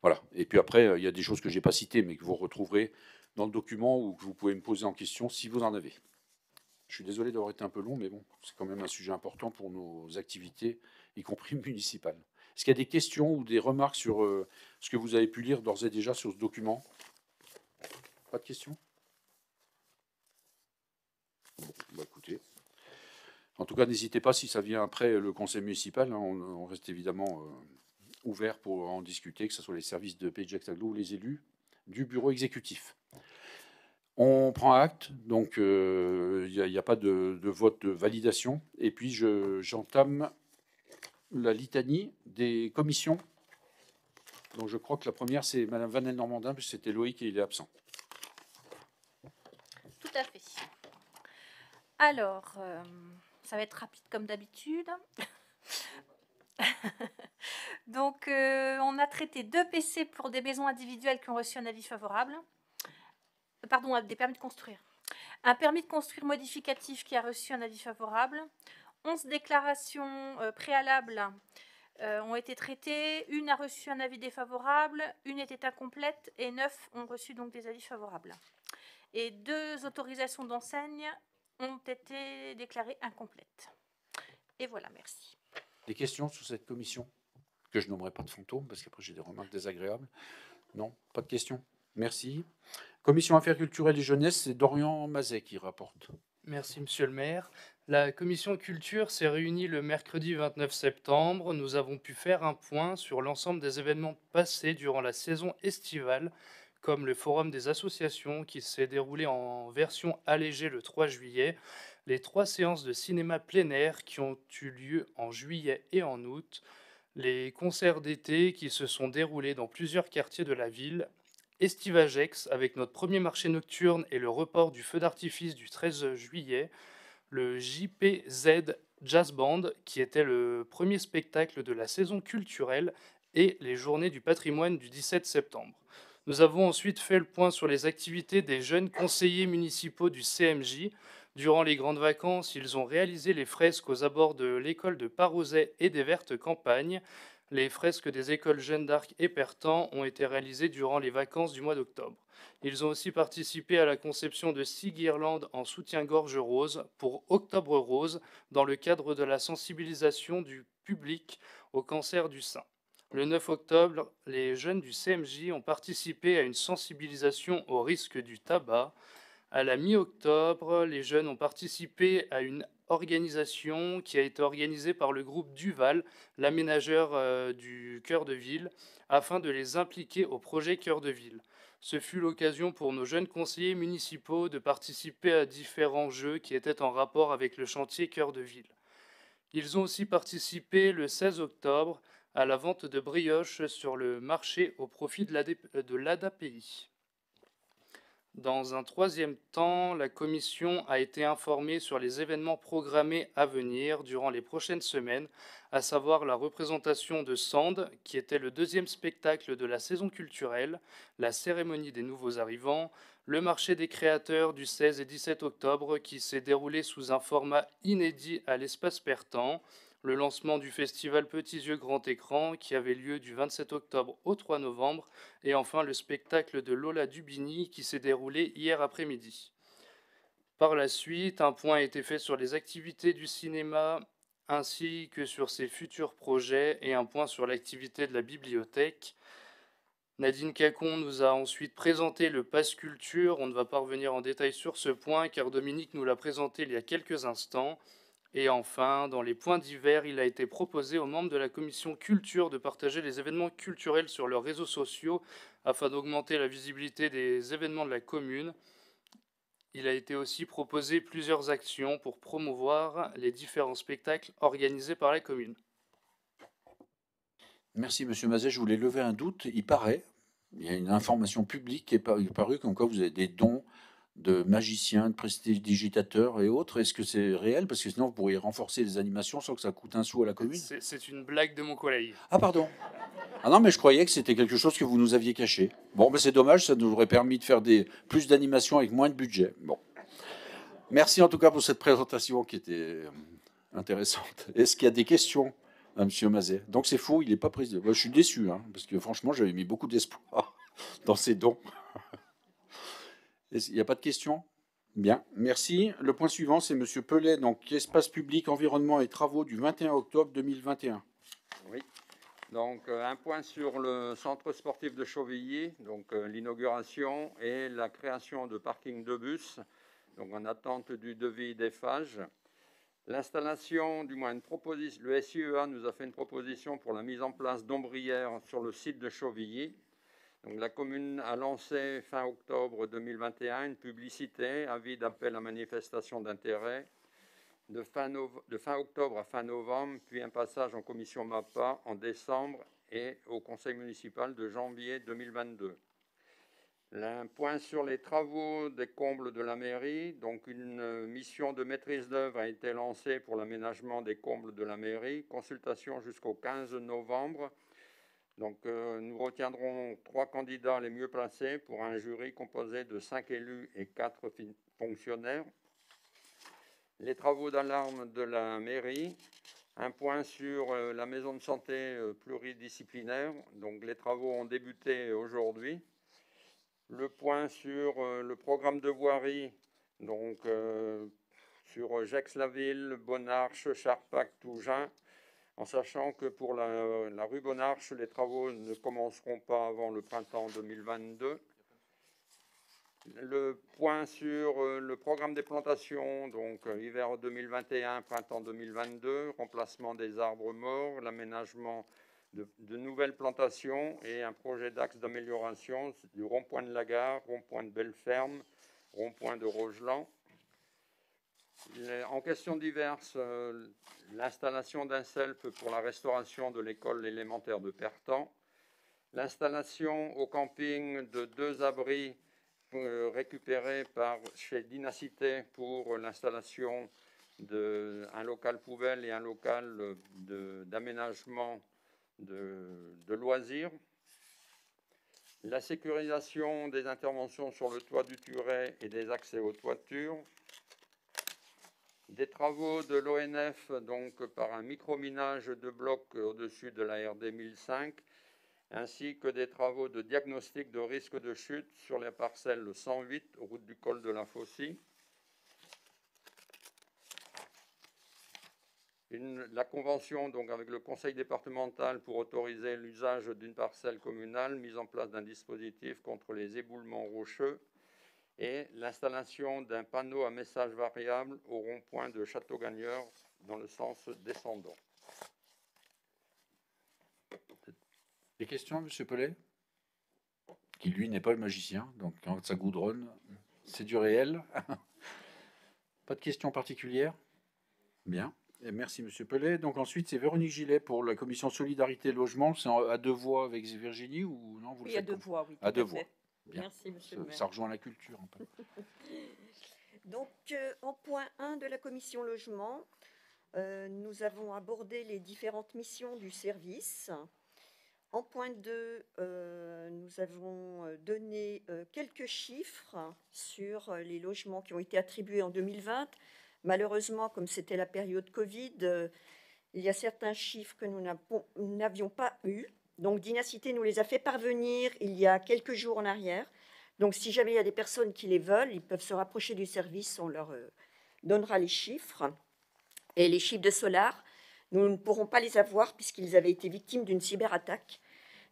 Voilà. Et puis après, il y a des choses que je n'ai pas citées, mais que vous retrouverez dans le document ou que vous pouvez me poser en question si vous en avez. Je suis désolé d'avoir été un peu long, mais bon, c'est quand même un sujet important pour nos activités y compris municipales. Est-ce qu'il y a des questions ou des remarques sur euh, ce que vous avez pu lire d'ores et déjà sur ce document Pas de questions bah, En tout cas, n'hésitez pas si ça vient après le conseil municipal. Hein, on, reste évidemment euh, ouvert pour en discuter, que ce soit les services de Pays de ou les élus du bureau exécutif. On prend acte, donc euh, il n'y a, pas de, de, vote de validation. Et puis j'entame la litanie des commissions. Donc je crois que la première, c'est Madame Vanel Normandin, puisque c'était Loïc et il est absent. Tout à fait. Alors, euh, ça va être rapide comme d'habitude. Donc, euh, on a traité deux PC pour des maisons individuelles qui ont reçu un avis favorable. Pardon, des permis de construire. Un permis de construire modificatif qui a reçu un avis favorable. 11 déclarations euh, préalables euh, ont été traitées, une a reçu un avis défavorable, une était incomplète et neuf ont reçu donc des avis favorables. Et deux autorisations d'enseigne ont été déclarées incomplètes. Et voilà, merci. Des questions sur cette commission que je nommerai pas de fantôme parce qu'après j'ai des remarques désagréables. Non, pas de questions. Merci. Commission Affaires culturelles et jeunesse, c'est Dorian Mazet qui rapporte. Merci, Monsieur le maire. La commission culture s'est réunie le mercredi 29 septembre. Nous avons pu faire un point sur l'ensemble des événements passés durant la saison estivale, comme le forum des associations qui s'est déroulé en version allégée le 3 juillet, les trois séances de cinéma plein air qui ont eu lieu en juillet et en août, les concerts d'été qui se sont déroulés dans plusieurs quartiers de la ville, Estivagex avec notre premier marché nocturne et le report du feu d'artifice du 13 juillet, le JPZ Jazz Band, qui était le premier spectacle de la saison culturelle et les journées du patrimoine du 17 septembre. Nous avons ensuite fait le point sur les activités des jeunes conseillers municipaux du CMJ. Durant les grandes vacances, ils ont réalisé les fresques aux abords de l'école de Paroset et des Vertes Campagnes. Les fresques des écoles Jeanne d'Arc et Pertan ont été réalisées durant les vacances du mois d'octobre. Ils ont aussi participé à la conception de six guirlandes en soutien-gorge rose pour Octobre Rose dans le cadre de la sensibilisation du public au cancer du sein. Le 9 octobre, les jeunes du CMJ ont participé à une sensibilisation au risque du tabac. À la mi-octobre, les jeunes ont participé à une organisation qui a été organisée par le groupe Duval, l'aménageur euh, du cœur de ville, afin de les impliquer au projet cœur de ville. Ce fut l'occasion pour nos jeunes conseillers municipaux de participer à différents jeux qui étaient en rapport avec le chantier cœur de ville. Ils ont aussi participé le 16 octobre à la vente de brioches sur le marché au profit de euh, l'ADAPI. Dans un troisième temps, la Commission a été informée sur les événements programmés à venir durant les prochaines semaines, à savoir la représentation de Sand, qui était le deuxième spectacle de la saison culturelle, la cérémonie des nouveaux arrivants, le marché des créateurs du 16 et 17 octobre, qui s'est déroulé sous un format inédit à l'espace Pertan, le lancement du festival Petits Yeux Grand Écran, qui avait lieu du 27 octobre au 3 novembre, et enfin le spectacle de Lola Dubini, qui s'est déroulé hier après-midi. Par la suite, un point a été fait sur les activités du cinéma ainsi que sur ses futurs projets et un point sur l'activité de la bibliothèque. Nadine Cacon nous a ensuite présenté le Pass Culture. On ne va pas revenir en détail sur ce point car Dominique nous l'a présenté il y a quelques instants. Et enfin, dans les points divers, il a été proposé aux membres de la commission culture de partager les événements culturels sur leurs réseaux sociaux afin d'augmenter la visibilité des événements de la commune. Il a été aussi proposé plusieurs actions pour promouvoir les différents spectacles organisés par la commune. Merci Monsieur Mazet, je voulais lever un doute. Il paraît, il y a une information publique qui est parue comme quoi vous avez des dons de magiciens, de prestidigitateurs et autres. Est-ce que c'est réel Parce que sinon, vous pourriez renforcer les animations sans que ça coûte un sou à la commune. C'est une blague de mon collègue. Ah, pardon. Ah non, mais je croyais que c'était quelque chose que vous nous aviez caché. Bon, mais c'est dommage, ça nous aurait permis de faire des, plus d'animations avec moins de budget. Bon. Merci en tout cas pour cette présentation qui était euh, intéressante. Est-ce qu'il y a des questions à M. Mazet Donc c'est faux, il n'est pas président. je suis déçu, hein, parce que franchement, j'avais mis beaucoup d'espoir dans ses dons. Il n'y a pas de questions Bien, merci. Le point suivant, c'est M. Pellet, donc Espace public, environnement et travaux du 21 octobre 2021. Oui. Donc euh, un point sur le centre sportif de Chauvilly, donc euh, l'inauguration et la création de parkings de bus, donc en attente du devis des phages. L'installation, du moins une proposition, le SIEA nous a fait une proposition pour la mise en place d'ombrières sur le site de Chauvilly, la commune a lancé fin octobre 2021 une publicité, avis d'appel à manifestation d'intérêt, de, fin, octobre à fin novembre, puis un passage en commission MAPA en décembre et au conseil municipal de janvier 2022. un point sur les travaux des combles de la mairie. Donc, une mission de maîtrise d'œuvre a été lancée pour l'aménagement des combles de la mairie. Consultation jusqu'au 15 novembre donc euh, nous retiendrons trois candidats les mieux placés pour un jury composé de cinq élus et quatre fonctionnaires. Les travaux d'alarme de la mairie, un point sur euh, la maison de santé euh, pluridisciplinaire. Donc les travaux ont débuté aujourd'hui. Le point sur le programme de voirie, donc sur Gex-la-Ville, Bonarche, Charpac, Tougin en sachant que pour la, rue Bonarche, les travaux ne commenceront pas avant le printemps 2022. Le point sur euh, le programme des plantations, donc euh, hiver 2021, printemps 2022, remplacement des arbres morts, l'aménagement de, de, nouvelles plantations et un projet d'axe d'amélioration du rond-point de la gare, rond-point de Belleferme, rond-point de Rogeland en questions diverses, euh, l'installation d'un self pour la restauration de l'école élémentaire de Pertan, l'installation au camping de deux abris euh, récupérés par, chez Dynacité pour l'installation d'un local poubelle et un local d'aménagement de, de loisirs. La sécurisation des interventions sur le toit du Turet et des accès aux toitures, des travaux de l'ONF donc par un microminage de blocs au-dessus de la RD 1005, ainsi que des travaux de diagnostic de risque de chute sur les parcelles 108, route du col de la Fossie. la convention donc avec le conseil départemental pour autoriser l'usage d'une parcelle communale, mise en place d'un dispositif contre les éboulements rocheux et l'installation d'un panneau à message variable au rond-point de Château-Gagneur dans le sens descendant. Des questions, Monsieur Pellet Qui, lui, n'est pas le magicien, donc quand ça goudronne, c'est du réel. pas de questions particulières Bien. Et merci, Monsieur Pellet. Donc ensuite, c'est Véronique Gillet pour la commission Solidarité Logement. C'est à deux voix avec Virginie ou non vous Oui, à deux voix, oui. À deux ça, rejoint la culture Donc, euh, en point 1 de la commission logement, euh, nous avons abordé les différentes missions du service. En point 2, euh, nous avons donné quelques chiffres sur les logements qui ont été attribués en 2020. Malheureusement, comme c'était la période Covid, il y a certains chiffres que nous n'avions pas eus. Donc Dynacité nous les a fait parvenir il y a quelques jours en arrière. Donc si jamais il y a des personnes qui les veulent, ils peuvent se rapprocher du service, on leur euh, donnera les chiffres. Et les chiffres de Solar, nous ne pourrons pas les avoir puisqu'ils avaient été victimes d'une cyberattaque.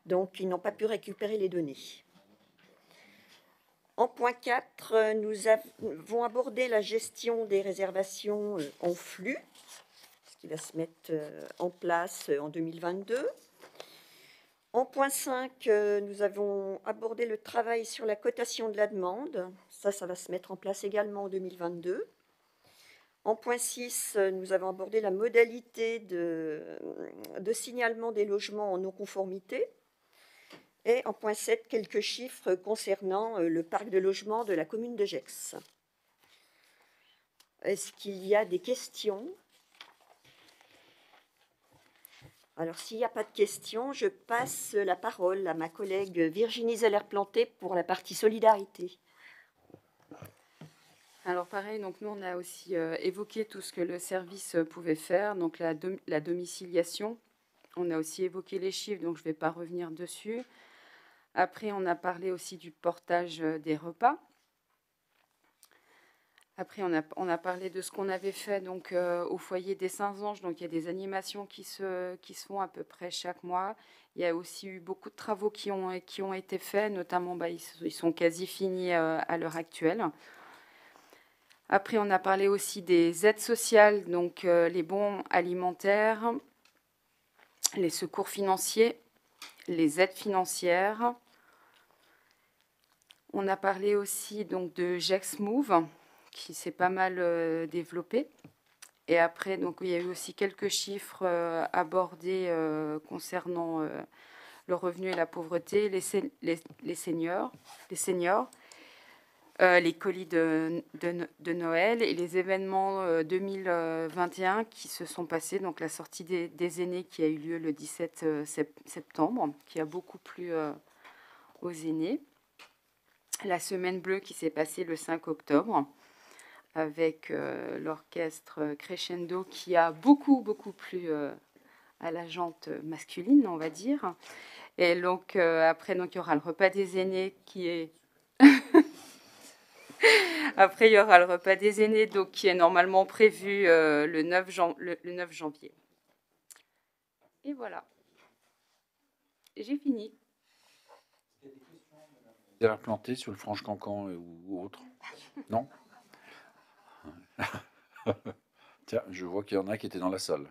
Donc ils n'ont pas pu récupérer les données. En point 4, nous avons abordé la gestion des réservations euh, en flux, ce qui va se mettre euh, en place en 2022. En point 5, euh, nous avons abordé le travail sur la cotation de la demande. Ça, ça va se mettre en place également en 2022. En point 6, euh, nous avons abordé la modalité de, de signalement des logements en non-conformité. Et en point 7, quelques chiffres concernant euh, le parc de logements de la commune de Gex. Est-ce qu'il y a des questions Alors, s'il n'y a pas de questions, je passe la parole à ma collègue Virginie Zeller-Planté pour la partie solidarité. Alors pareil, donc nous on a aussi euh, évoqué tout ce que le service pouvait faire, donc la, domiciliation. On a aussi évoqué les chiffres, donc je ne vais pas revenir dessus. Après, on a parlé aussi du portage euh, des repas. Après, on a, parlé de ce qu'on avait fait donc euh, au foyer des Saints Anges. Donc, il y a des animations qui se, font à peu près chaque mois. Il y a aussi eu beaucoup de travaux qui ont, qui ont été faits, notamment bah, ils, sont quasi finis euh, à l'heure actuelle. Après, on a parlé aussi des aides sociales, donc euh, les bons alimentaires, les secours financiers, les aides financières. On a parlé aussi donc de Jax Move qui s'est pas mal euh, développé. Et après, donc, il y a eu aussi quelques chiffres euh, abordés euh, concernant le revenu et la pauvreté, les, seniors, les, seniors les colis de, Noël et les événements 2021 qui se sont passés. Donc, la sortie des, des, aînés qui a eu lieu le 17 septembre, qui a beaucoup plu aux aînés la semaine bleue qui s'est passée le 5 octobre, avec euh, l'orchestre euh, Crescendo qui a beaucoup, beaucoup plus euh, à la jante masculine, on va dire. Et donc, après, donc, il y aura le repas des aînés qui est. après, il y aura le repas des aînés donc, qui est normalement prévu le 9, jan le, 9 janvier. Et voilà. J'ai fini. Vous avez planté sur le franche cancan ou autre Non Tiens, je vois qu'il y en a qui étaient dans la salle.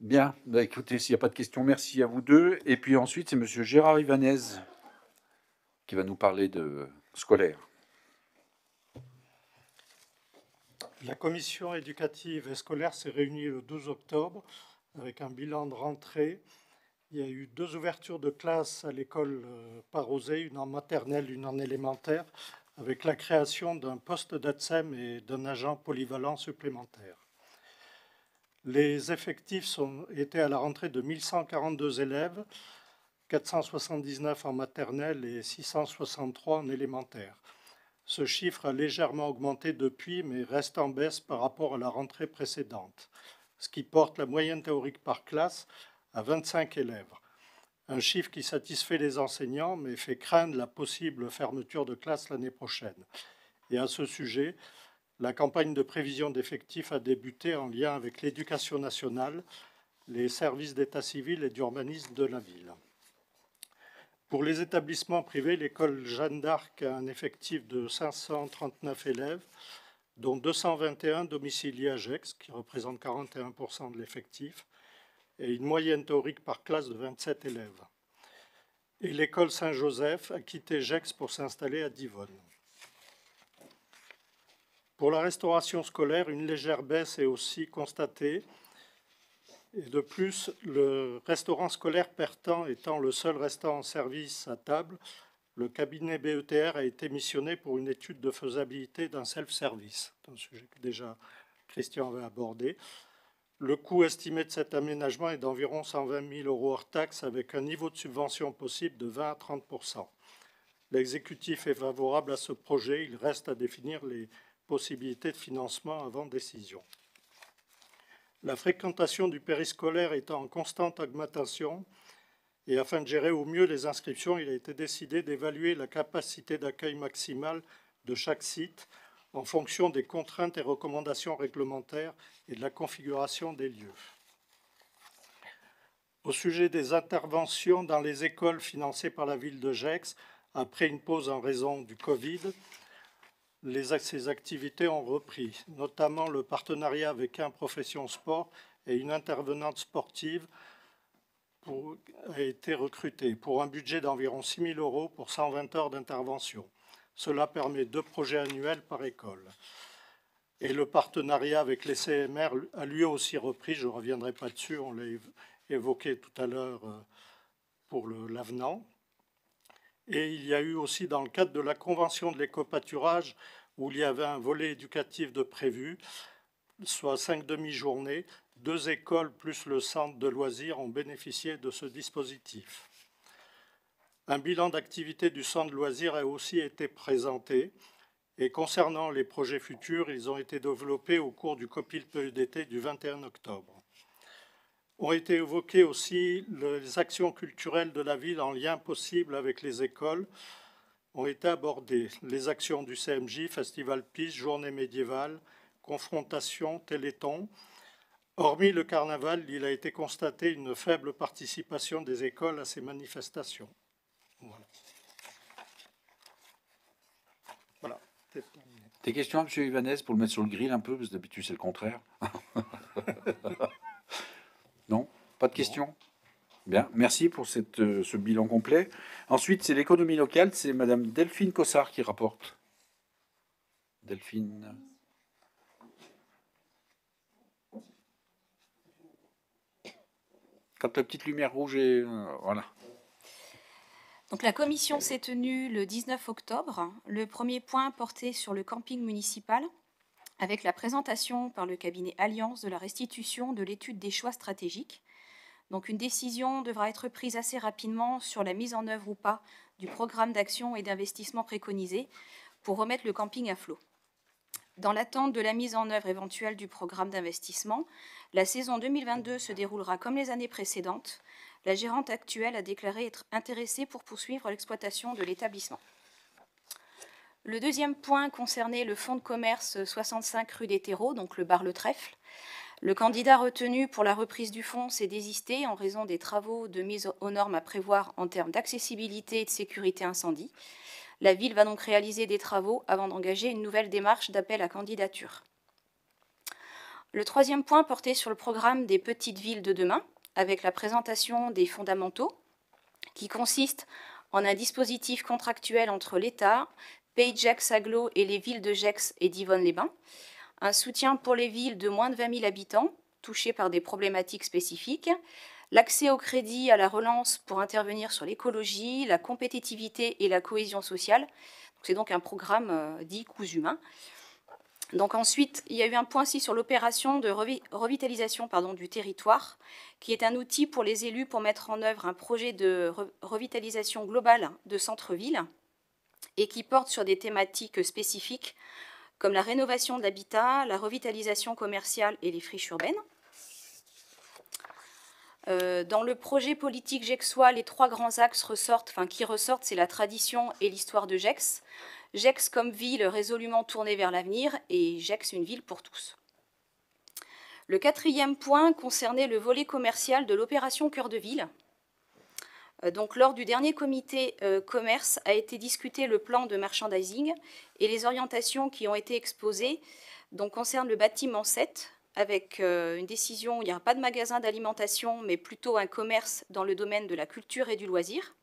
Bien, bah, écoutez, s'il n'y a pas de questions, merci à vous deux. Et puis ensuite, c'est M. Gérard Ivanez qui va nous parler de scolaire. La commission éducative et scolaire s'est réunie le 12 octobre avec un bilan de rentrée. Il y a eu deux ouvertures de classe à l'école euh, Parosé, une en maternelle, une en élémentaire, avec la création d'un poste d'ATSEM et d'un agent polyvalent supplémentaire. Les effectifs sont, étaient à la rentrée de 1142 élèves, 479 en maternelle et 663 en élémentaire. Ce chiffre a légèrement augmenté depuis, mais reste en baisse par rapport à la rentrée précédente, ce qui porte la moyenne théorique par classe à 25 élèves un chiffre qui satisfait les enseignants, mais fait craindre la possible fermeture de classe l'année prochaine. Et à ce sujet, la campagne de prévision d'effectifs a débuté en lien avec l'éducation nationale, les services d'état civil et d'urbanisme de la ville. Pour les établissements privés, l'école Jeanne d'Arc a un effectif de 539 élèves, dont 221 domiciliés à qui représente 41% de l'effectif, et une moyenne théorique par classe de 27 élèves. Et l'école Saint-Joseph a quitté Gex pour s'installer à Divonne. Pour la restauration scolaire, une légère baisse est aussi constatée. Et de plus, le restaurant scolaire Pertan étant le seul restant en service à table, le cabinet BETR a été missionné pour une étude de faisabilité d'un self-service, un sujet que déjà Christian avait abordé. Le coût estimé de cet aménagement est d'environ 120 000 euros hors taxe, avec un niveau de subvention possible de 20 à 30 L'exécutif est favorable à ce projet. Il reste à définir les possibilités de financement avant décision. La fréquentation du périscolaire est en constante augmentation et afin de gérer au mieux les inscriptions, il a été décidé d'évaluer la capacité d'accueil maximale de chaque site en fonction des contraintes et recommandations réglementaires et de la configuration des lieux. Au sujet des interventions dans les écoles financées par la ville de Gex, après une pause en raison du Covid, ces activités ont repris, notamment le partenariat avec un profession sport et une intervenante sportive pour, a été recrutée pour un budget d'environ 6 000 euros pour 120 heures d'intervention. Cela permet deux projets annuels par école. Et le partenariat avec les CMR a lui aussi repris, je ne reviendrai pas dessus, on l'a évoqué tout à l'heure euh, pour l'avenant. Et il y a eu aussi, dans le cadre de la convention de l'éco-pâturage, où il y avait un volet éducatif de prévu, soit cinq demi-journées, deux écoles plus le centre de loisirs ont bénéficié de ce dispositif. Un bilan d'activité du centre de loisirs a aussi été présenté. Et concernant les projets futurs, ils ont été développés au cours du COPIL e d'été du 21 octobre. Ont été évoquées aussi les actions culturelles de la ville en lien possible avec les écoles, ont été abordées les actions du CMJ, Festival PIS, Journée médiévale, Confrontation, Téléthon. Hormis le carnaval, il a été constaté une faible participation des écoles à ces manifestations. Voilà. voilà. Tes questions, M. Ivanès, pour le mettre sur le grill un peu, parce que d'habitude c'est le contraire. non Pas de questions Bien, merci pour cette, euh, ce bilan complet. Ensuite, c'est l'économie locale, c'est Madame Delphine Cossard qui rapporte. Delphine. Quand la petite lumière rouge est... Euh, voilà. Donc la commission s'est tenue le 19 octobre. Le premier point porté sur le camping municipal avec la présentation par le cabinet Alliance de la restitution de l'étude des choix stratégiques. Donc une décision devra être prise assez rapidement sur la mise en œuvre ou pas du programme d'action et d'investissement préconisé pour remettre le camping à flot. Dans l'attente de la mise en œuvre éventuelle du programme d'investissement, la saison 2022 se déroulera comme les années précédentes la gérante actuelle a déclaré être intéressée pour poursuivre l'exploitation de l'établissement. Le deuxième point concernait le fonds de commerce 65 rue des Terreaux, donc le bar Le Trèfle. Le candidat retenu pour la reprise du fonds s'est désisté en raison des travaux de mise aux normes à prévoir en termes d'accessibilité et de sécurité incendie. La ville va donc réaliser des travaux avant d'engager une nouvelle démarche d'appel à candidature. Le troisième point portait sur le programme des petites villes de demain, avec la présentation des fondamentaux, qui consistent en un dispositif contractuel entre l'État, Pays de Aglo et les villes de Gex et d'Yvonne-les-Bains, un soutien pour les villes de moins de 20 000 habitants touchées par des problématiques spécifiques, l'accès au crédit à la relance pour intervenir sur l'écologie, la compétitivité et la cohésion sociale. C'est donc un programme euh, dit coûts humains ensuite, il y a eu un point sur l'opération de revitalisation du territoire, qui est un outil pour les élus pour mettre en œuvre un projet de revitalisation globale de centre-ville et qui porte sur des thématiques spécifiques comme la rénovation de l'habitat, la revitalisation commerciale et les friches urbaines. Euh, dans le projet politique Gexois, les trois grands axes ressortent, enfin qui ressortent, c'est la tradition et l'histoire de Gex, Jex comme ville résolument tournée vers l'avenir et Gex une ville pour tous. Le quatrième point concernait le volet commercial de l'opération Cœur de Ville. Euh, donc, lors du dernier comité euh, commerce a été discuté le plan de merchandising et les orientations qui ont été exposées donc, concernent le bâtiment 7 avec euh, une décision il n'y a pas de magasin d'alimentation mais plutôt un commerce dans le domaine de la culture et du loisir.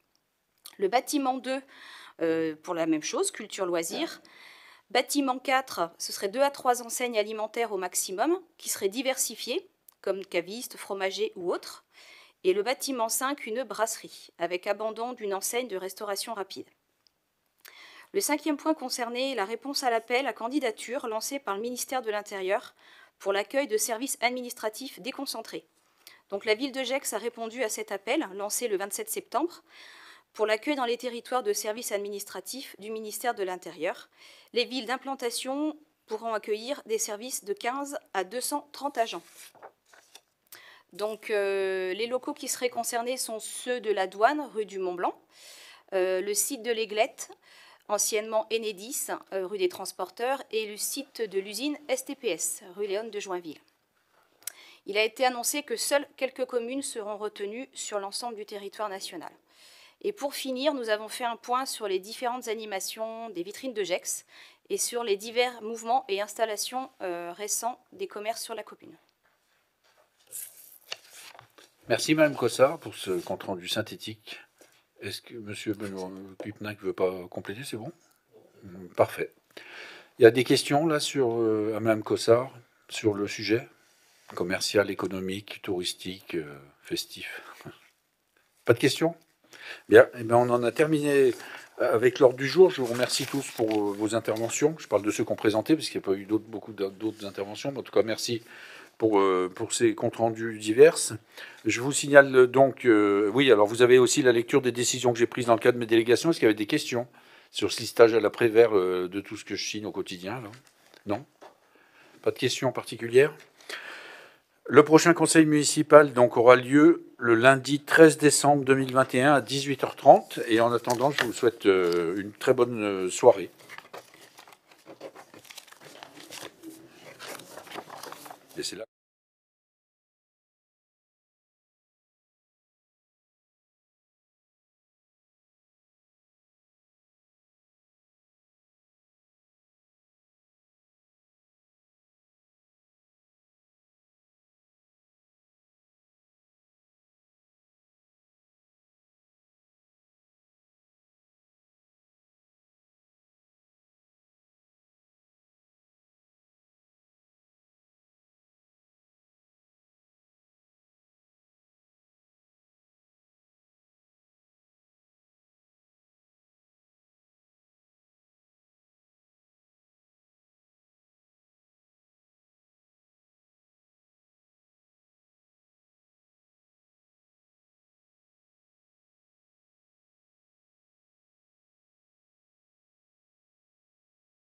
Le bâtiment 2 euh, pour la même chose, culture loisirs. Bâtiment 4, ce serait deux à trois enseignes alimentaires au maximum, qui seraient diversifiées, comme cavistes, fromager ou autres. Et le bâtiment 5, une brasserie, avec abandon d'une enseigne de restauration rapide. Le cinquième point concerné la réponse à l'appel à candidature lancé par le ministère de l'Intérieur pour l'accueil de services administratifs déconcentrés. Donc la ville de Gex a répondu à cet appel lancé le 27 septembre pour l'accueil dans les territoires de services administratifs du ministère de l'Intérieur. Les villes d'implantation pourront accueillir des services de 15 à 230 agents. Donc euh, les locaux qui seraient concernés sont ceux de la douane, rue du Mont-Blanc, euh, le site de l'Aiglette, anciennement Enedis, euh, rue des Transporteurs, et le site de l'usine STPS, rue Léon de Joinville. Il a été annoncé que seules quelques communes seront retenues sur l'ensemble du territoire national. Et pour finir, nous avons fait un point sur les différentes animations des vitrines de GEX et sur les divers mouvements et installations euh, récents des commerces sur la commune. Merci Madame Cossard pour ce compte rendu synthétique. Est-ce que Monsieur Pipnac veut pas compléter C'est bon Parfait. Il y a des questions là sur euh, à Madame Cossard sur le sujet commercial, économique, touristique, euh, festif. Pas de questions Bien, eh ben, on en a terminé euh, avec l'ordre du jour. Je vous remercie tous pour euh, vos interventions. Je parle de ceux qu'on présentait, parce qu'il n'y a pas eu d'autres, beaucoup d'autres interventions. en tout cas, merci pour, euh, pour ces comptes rendus divers. Je vous signale donc, oui, alors vous avez aussi la lecture des décisions que j'ai prises dans le cadre de mes délégations. Est-ce qu'il y avait des questions sur ce listage à l'après-vert de tout ce que je signe au quotidien Non Pas de questions particulières le prochain conseil municipal donc aura lieu le lundi 13 décembre 2021 à 18h30. Et en attendant, je vous souhaite euh, une très bonne euh, soirée. Et c'est